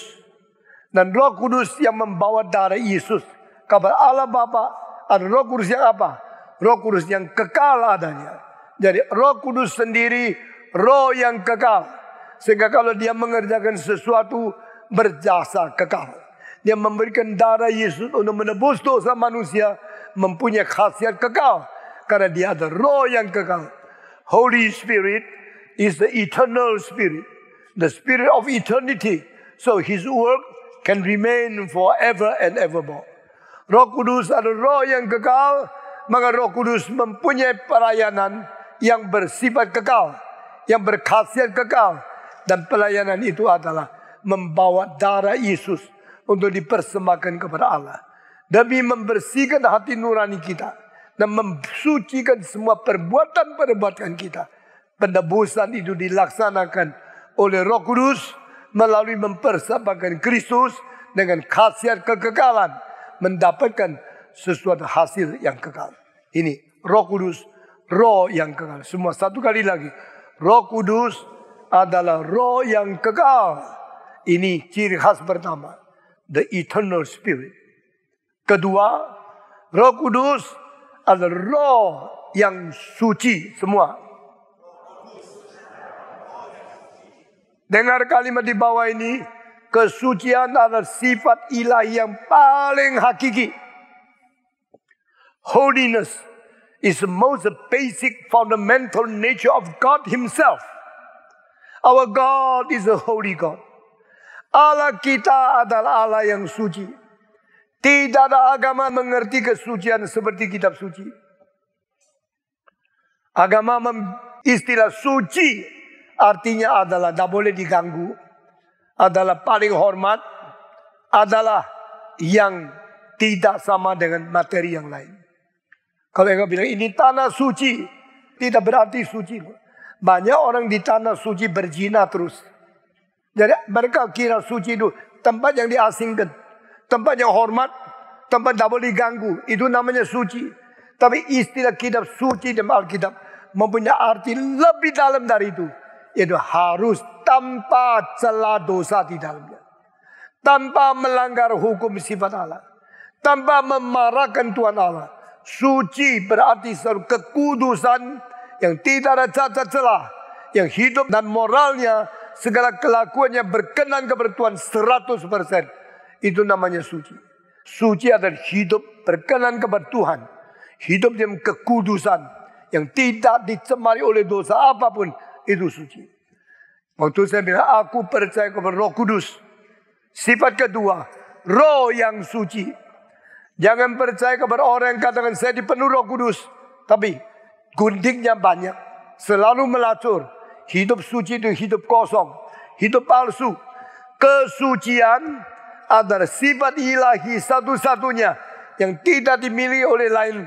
Dan Roh Kudus yang membawa darah Yesus kepada Allah Bapa ada Roh Kudus yang apa? Roh Kudus yang kekal adanya. Jadi Roh Kudus sendiri roh yang kekal. Sehingga kalau dia mengerjakan sesuatu berjasa kekal. Dia memberikan darah Yesus untuk menebus dosa manusia. Mempunyai khasiat kekal. Karena dia ada roh yang kekal. Holy Spirit is the eternal spirit. The spirit of eternity. So his work can remain forever and evermore. Roh Kudus adalah roh yang kekal. Maka roh kudus mempunyai pelayanan yang bersifat kekal. Yang berkhasiat kekal dan pelayanan itu adalah membawa darah Yesus untuk dipersembahkan kepada Allah. Demi membersihkan hati nurani kita. Dan mensucikan semua perbuatan-perbuatan kita. Penebusan itu dilaksanakan oleh roh kudus. Melalui mempersembahkan Kristus dengan khasiat kekekalan. Mendapatkan sesuatu hasil yang kekal. Ini roh kudus, roh yang kekal. Semua satu kali lagi. Roh kudus, adalah roh yang kekal. Ini ciri khas pertama. The eternal spirit. Kedua, roh kudus adalah roh yang suci semua. Dengar kalimat di bawah ini. Kesucian adalah sifat ilahi yang paling hakiki. Holiness is the most basic fundamental nature of God himself. Our God is a holy God. Allah kita adalah Allah yang suci. Tidak ada agama mengerti kesucian seperti kitab suci. Agama istilah suci artinya adalah tidak boleh diganggu. Adalah paling hormat. Adalah yang tidak sama dengan materi yang lain. Kalau yang bilang ini tanah suci. Tidak berarti suci. Banyak orang di tanah suci berzina terus. Jadi mereka kira suci itu tempat yang diasingkan. Tempat yang hormat. Tempat tidak boleh diganggu. Itu namanya suci. Tapi istilah kitab suci dalam Alkitab mempunyai arti lebih dalam dari itu. Yaitu harus tanpa celah dosa di dalamnya. Tanpa melanggar hukum sifat Allah. Tanpa memarahkan Tuhan Allah. Suci berarti selalu kekudusan yang tidak ada cacat celah, yang hidup dan moralnya segala kelakuannya berkenan kepada Tuhan 100%. Itu namanya suci. Suci adalah hidup berkenan kepada Tuhan. Hidup dalam kekudusan yang tidak dicemari oleh dosa apapun itu suci. Waktu saya bilang aku percaya kepada Roh Kudus. Sifat kedua, roh yang suci. Jangan percaya kepada orang yang katakan saya dipenuhi roh kudus. Tapi guntingnya banyak, selalu melacur, hidup suci itu hidup kosong, hidup palsu. Kesucian adalah sifat ilahi satu-satunya yang tidak dimiliki oleh lain.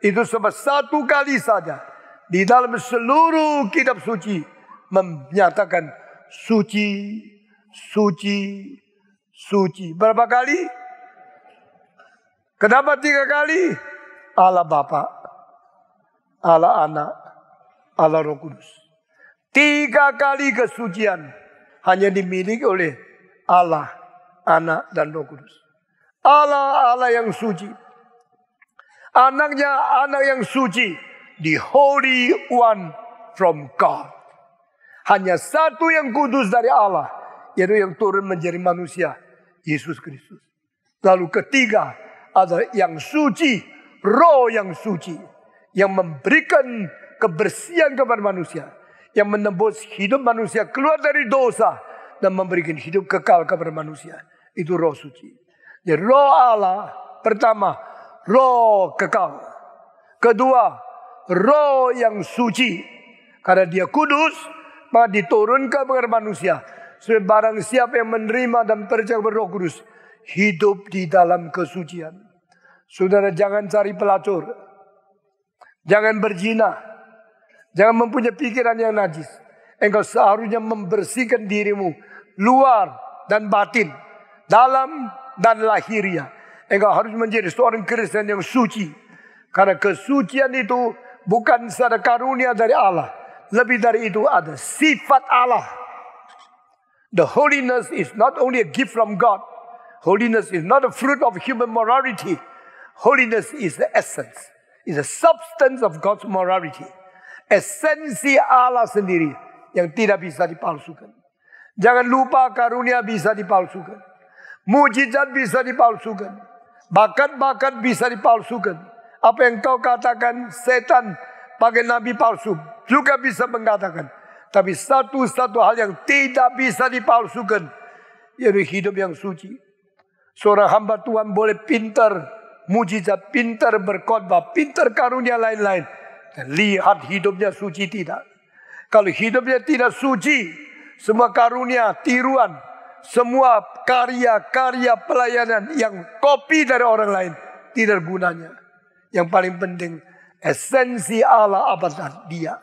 Itu sebab satu kali saja di dalam seluruh kitab suci menyatakan suci, suci, suci. Berapa kali? Kenapa tiga kali? Allah Bapak, ala anak, ala roh kudus. Tiga kali kesucian hanya dimiliki oleh Allah, anak dan roh kudus. Allah, Allah yang suci. Anaknya anak yang suci. The Holy One from God. Hanya satu yang kudus dari Allah. Yaitu yang turun menjadi manusia. Yesus Kristus. Lalu ketiga adalah yang suci. Roh yang suci yang memberikan kebersihan kepada manusia, yang menembus hidup manusia keluar dari dosa dan memberikan hidup kekal kepada manusia. Itu roh suci. Jadi roh Allah pertama, roh kekal. Kedua, roh yang suci. Karena dia kudus, maka diturunkan kepada manusia. barang siapa yang menerima dan percaya kepada roh kudus, hidup di dalam kesucian. Saudara jangan cari pelacur. Jangan berzina. Jangan mempunyai pikiran yang najis. Engkau seharusnya membersihkan dirimu luar dan batin, dalam dan lahiriah. Engkau harus menjadi seorang Kristen yang suci. Karena kesucian itu bukan secara karunia dari Allah. Lebih dari itu ada sifat Allah. The holiness is not only a gift from God. Holiness is not a fruit of human morality. Holiness is the essence is the substance of God's morality. Esensi Allah sendiri yang tidak bisa dipalsukan. Jangan lupa karunia bisa dipalsukan. Mujizat bisa dipalsukan. Bakat-bakat bisa dipalsukan. Apa yang kau katakan setan pakai nabi palsu juga bisa mengatakan. Tapi satu-satu hal yang tidak bisa dipalsukan. Yaitu hidup yang suci. Seorang hamba Tuhan boleh pintar mujizat, pintar berkhotbah, pintar karunia lain-lain. Lihat hidupnya suci tidak. Kalau hidupnya tidak suci, semua karunia, tiruan, semua karya-karya pelayanan yang kopi dari orang lain tidak gunanya. Yang paling penting esensi Allah apa dia.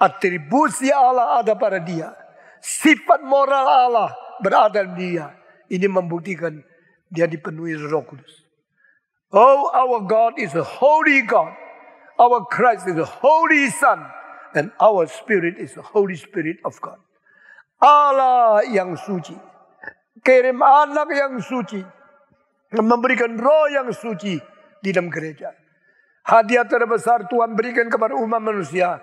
Atribusi Allah ada pada dia. Sifat moral Allah berada di dia. Ini membuktikan dia dipenuhi roh kudus. Oh, our God is a holy God. Our Christ is a holy Son. And our Spirit is the Holy Spirit of God. Allah yang suci. Kirim anak yang suci. Memberikan roh yang suci di dalam gereja. Hadiah terbesar Tuhan berikan kepada umat manusia.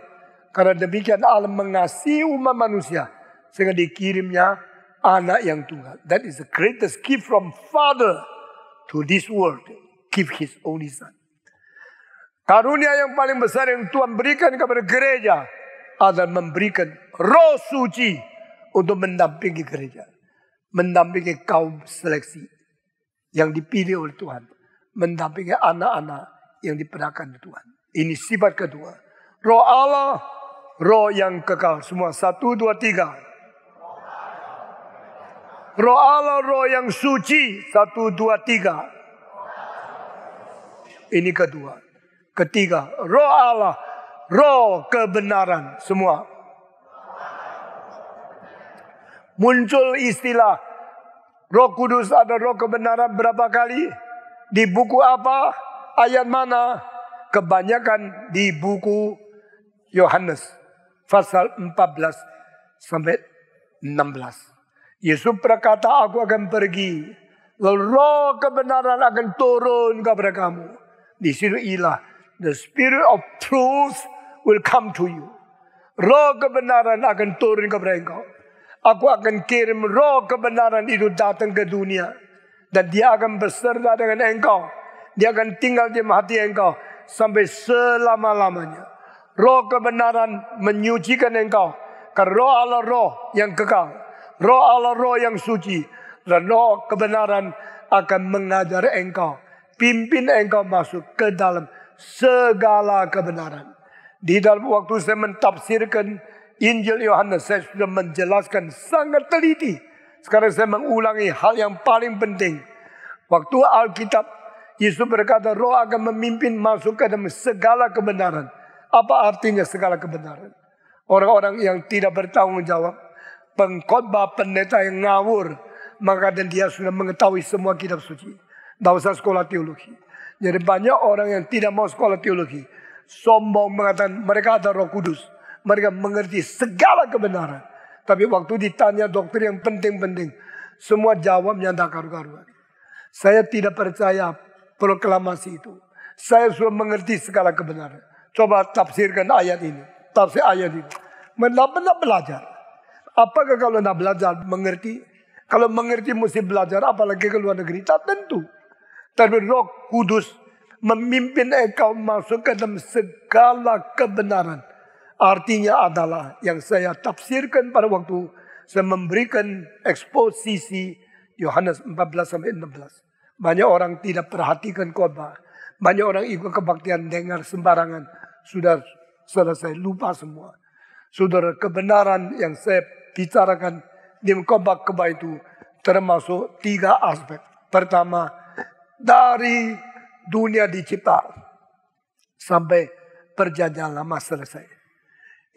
Karena demikian Allah mengasihi umat manusia. Sehingga dikirimnya anak yang tunggal. That is the greatest gift from Father to this world give his only son. Karunia yang paling besar yang Tuhan berikan kepada gereja adalah memberikan roh suci untuk mendampingi gereja. Mendampingi kaum seleksi yang dipilih oleh Tuhan. Mendampingi anak-anak yang diperakan oleh Tuhan. Ini sifat kedua. Roh Allah, roh yang kekal. Semua satu, dua, tiga. Roh Allah, roh yang suci. Satu, dua, tiga. Ini kedua. Ketiga, roh Allah, roh kebenaran semua. Muncul istilah roh kudus atau roh kebenaran berapa kali? Di buku apa? Ayat mana? Kebanyakan di buku Yohanes pasal 14 sampai 16. Yesus berkata, aku akan pergi. Lalu roh kebenaran akan turun kepada kamu. Di situ ialah, The spirit of truth will come to you. Roh kebenaran akan turun kepada engkau. Aku akan kirim roh kebenaran itu datang ke dunia. Dan dia akan berserta dengan engkau. Dia akan tinggal di hati engkau. Sampai selama-lamanya. Roh kebenaran menyucikan engkau. Karena roh Allah roh yang kekal. Roh Allah roh yang suci. Dan roh kebenaran akan mengajar engkau Pimpin engkau masuk ke dalam segala kebenaran. Di dalam waktu saya mentafsirkan Injil Yohanes, saya sudah menjelaskan sangat teliti. Sekarang saya mengulangi hal yang paling penting. Waktu Alkitab, Yesus berkata, roh akan memimpin masuk ke dalam segala kebenaran. Apa artinya segala kebenaran? Orang-orang yang tidak bertanggung jawab, pengkhotbah pendeta yang ngawur, maka dan dia sudah mengetahui semua kitab suci. Tidak usah sekolah teologi. Jadi banyak orang yang tidak mau sekolah teologi. Sombong mengatakan mereka ada roh kudus. Mereka mengerti segala kebenaran. Tapi waktu ditanya dokter yang penting-penting. Semua jawabnya tidak karu-karuan. Saya tidak percaya proklamasi itu. Saya sudah mengerti segala kebenaran. Coba tafsirkan ayat ini. Tafsir ayat ini. Benar-benar belajar. Apakah kalau tidak belajar mengerti? Kalau mengerti mesti belajar apalagi ke luar negeri. Tak tentu. Tapi roh kudus memimpin engkau masuk ke dalam segala kebenaran. Artinya adalah yang saya tafsirkan pada waktu saya memberikan eksposisi Yohanes 14 sampai 16. Banyak orang tidak perhatikan khotbah. Banyak orang ikut kebaktian dengar sembarangan. Sudah selesai lupa semua. Saudara kebenaran yang saya bicarakan di khotbah kebaik itu termasuk tiga aspek. Pertama, dari dunia digital sampai perjanjian lama selesai.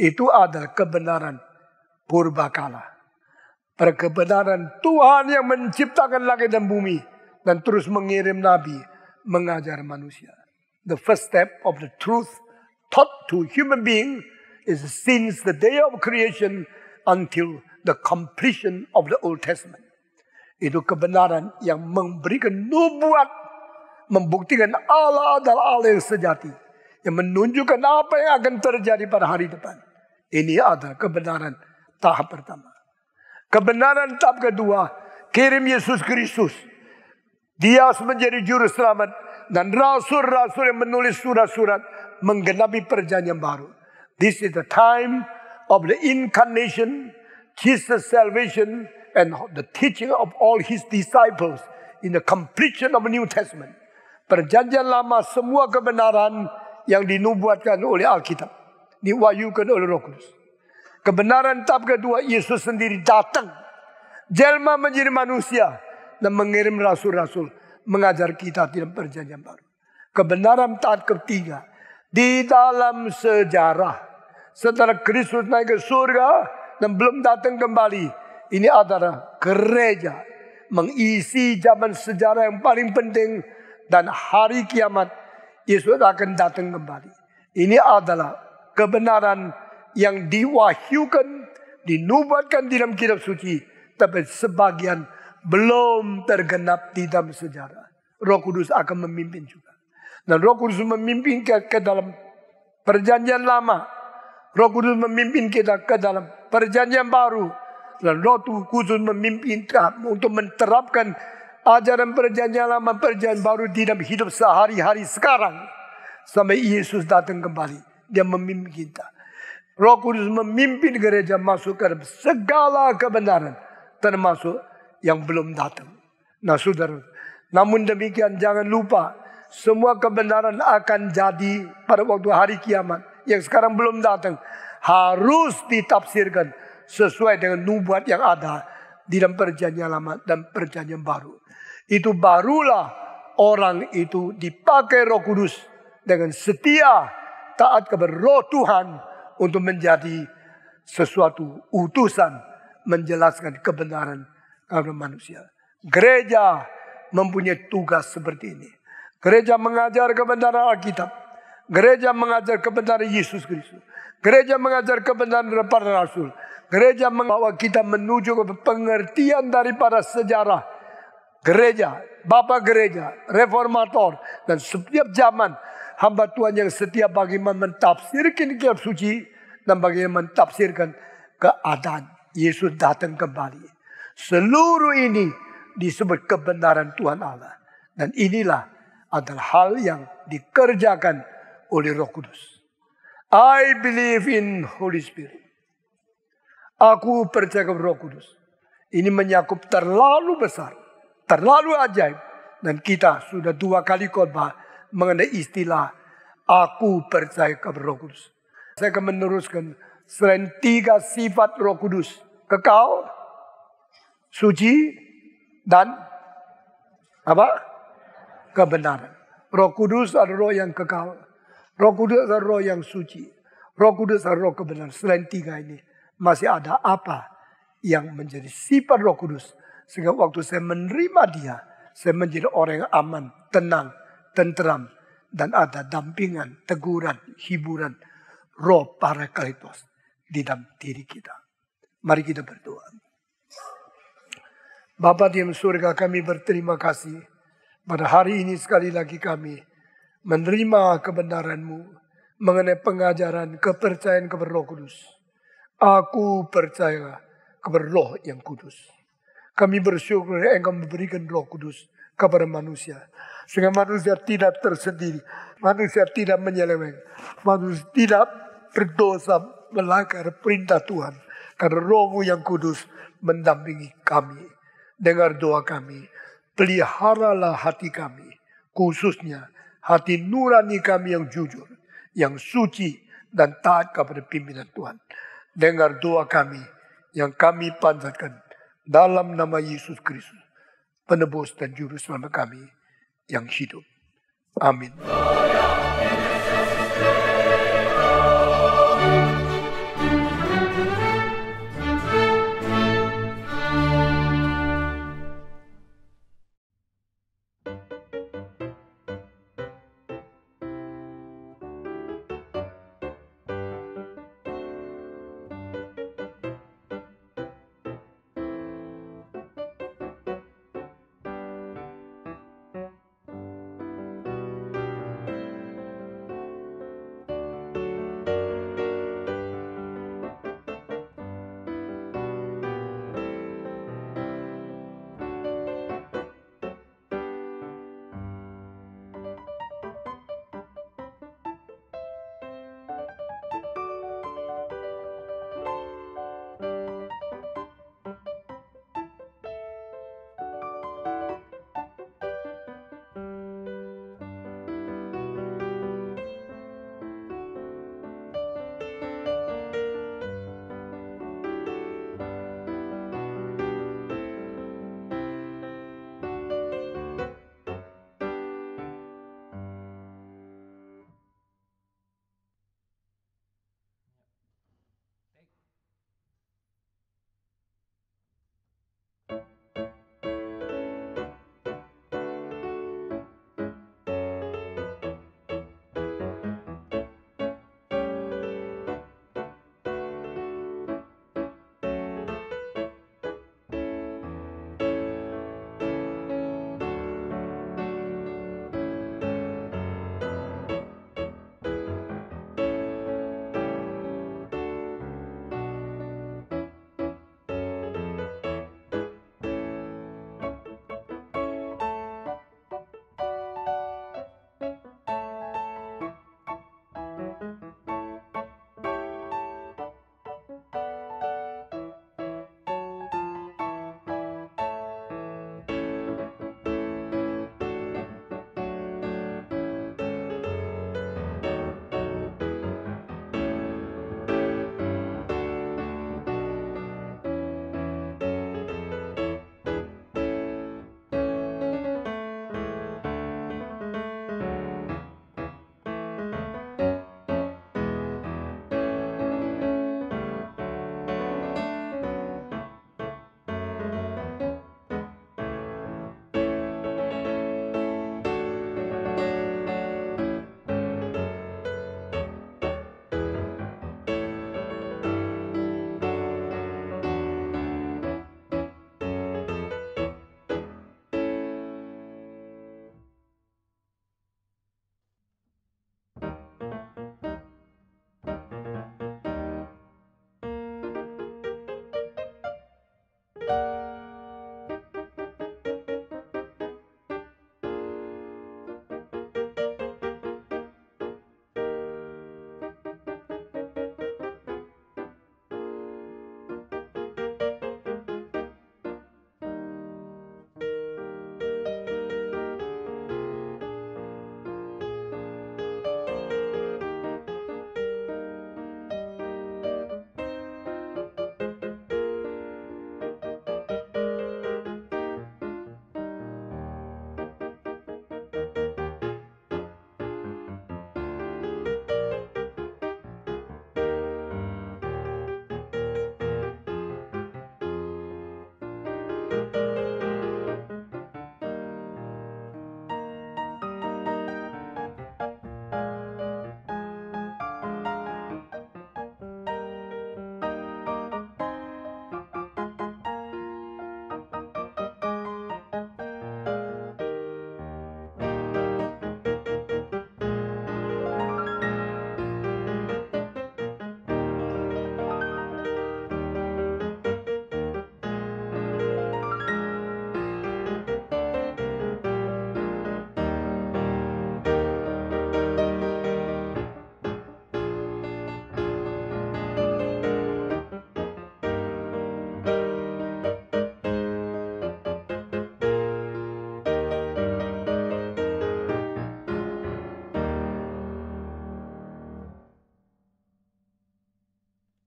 Itu adalah kebenaran purbakala. Perkebenaran Tuhan yang menciptakan langit dan bumi dan terus mengirim nabi mengajar manusia. The first step of the truth taught to human being is since the day of creation until the completion of the Old Testament. Itu kebenaran yang memberikan nubuat. Membuktikan Allah adalah Allah yang sejati. Yang menunjukkan apa yang akan terjadi pada hari depan. Ini adalah kebenaran tahap pertama. Kebenaran tahap kedua. Kirim Yesus Kristus. Dia menjadi juru selamat. Dan rasul-rasul yang menulis surat-surat. Menggenapi perjanjian baru. This is the time of the incarnation. Jesus salvation and the teaching of all his disciples in the completion of New Testament. Perjanjian lama semua kebenaran yang dinubuatkan oleh Alkitab. Diwahyukan oleh Roh Kudus. Kebenaran tahap kedua Yesus sendiri datang. Jelma menjadi manusia dan mengirim rasul-rasul mengajar kita di dalam perjanjian baru. Kebenaran tahap ketiga di dalam sejarah setelah Kristus naik ke surga dan belum datang kembali ini adalah gereja mengisi zaman sejarah yang paling penting dan hari kiamat Yesus akan datang kembali. Ini adalah kebenaran yang diwahyukan, dinubatkan di dalam kitab suci, tapi sebagian belum tergenap di dalam sejarah. Roh Kudus akan memimpin juga. Dan Roh Kudus memimpin kita ke dalam perjanjian lama. Roh Kudus memimpin kita ke dalam perjanjian baru dan Roh Kudus memimpin kamu untuk menerapkan ajaran perjanjian lama perjanjian baru di dalam hidup sehari-hari sekarang. Sampai Yesus datang kembali. Dia memimpin kita. Roh Kudus memimpin gereja masuk ke segala kebenaran. Termasuk yang belum datang. Nah saudara. Namun demikian jangan lupa. Semua kebenaran akan jadi pada waktu hari kiamat. Yang sekarang belum datang. Harus ditafsirkan sesuai dengan nubuat yang ada di dalam perjanjian lama dan perjanjian baru. Itu barulah orang itu dipakai roh kudus dengan setia taat kepada roh Tuhan untuk menjadi sesuatu utusan menjelaskan kebenaran kepada manusia. Gereja mempunyai tugas seperti ini. Gereja mengajar kebenaran Alkitab Gereja mengajar kebenaran Yesus Kristus. Gereja mengajar kebenaran daripada rasul. Gereja membawa kita menuju ke pengertian daripada sejarah. Gereja, Bapak Gereja, Reformator, dan setiap zaman hamba Tuhan yang setia bagaimana mentafsirkan kitab suci dan bagaimana mentafsirkan keadaan. Yesus datang kembali. Seluruh ini disebut kebenaran Tuhan Allah. Dan inilah adalah hal yang dikerjakan oleh Roh Kudus. I believe in Holy Spirit. Aku percaya kepada Roh Kudus. Ini menyakup terlalu besar, terlalu ajaib. Dan kita sudah dua kali khotbah mengenai istilah aku percaya kepada Roh Kudus. Saya akan meneruskan selain tiga sifat Roh Kudus, kekal, suci, dan apa? kebenaran. Roh Kudus adalah roh yang kekal. Roh Kudus adalah roh yang suci. Roh Kudus adalah roh kebenaran. Selain tiga ini masih ada apa yang menjadi sifat Roh Kudus sehingga waktu saya menerima dia saya menjadi orang yang aman, tenang, tenteram. dan ada dampingan, teguran, hiburan roh para kalitos di dalam diri kita. Mari kita berdoa. Bapa di surga kami berterima kasih. Pada hari ini sekali lagi kami menerima kebenaranmu mengenai pengajaran kepercayaan kepada roh kudus. Aku percaya kepada roh yang kudus. Kami bersyukur engkau memberikan roh kudus kepada manusia. Sehingga manusia tidak tersendiri. Manusia tidak menyeleweng. Manusia tidak berdosa melanggar perintah Tuhan. Karena rohmu yang kudus mendampingi kami. Dengar doa kami. Peliharalah hati kami. Khususnya hati nurani kami yang jujur, yang suci dan taat kepada pimpinan Tuhan. Dengar doa kami yang kami panjatkan dalam nama Yesus Kristus, penebus dan juru selamat kami yang hidup. Amin.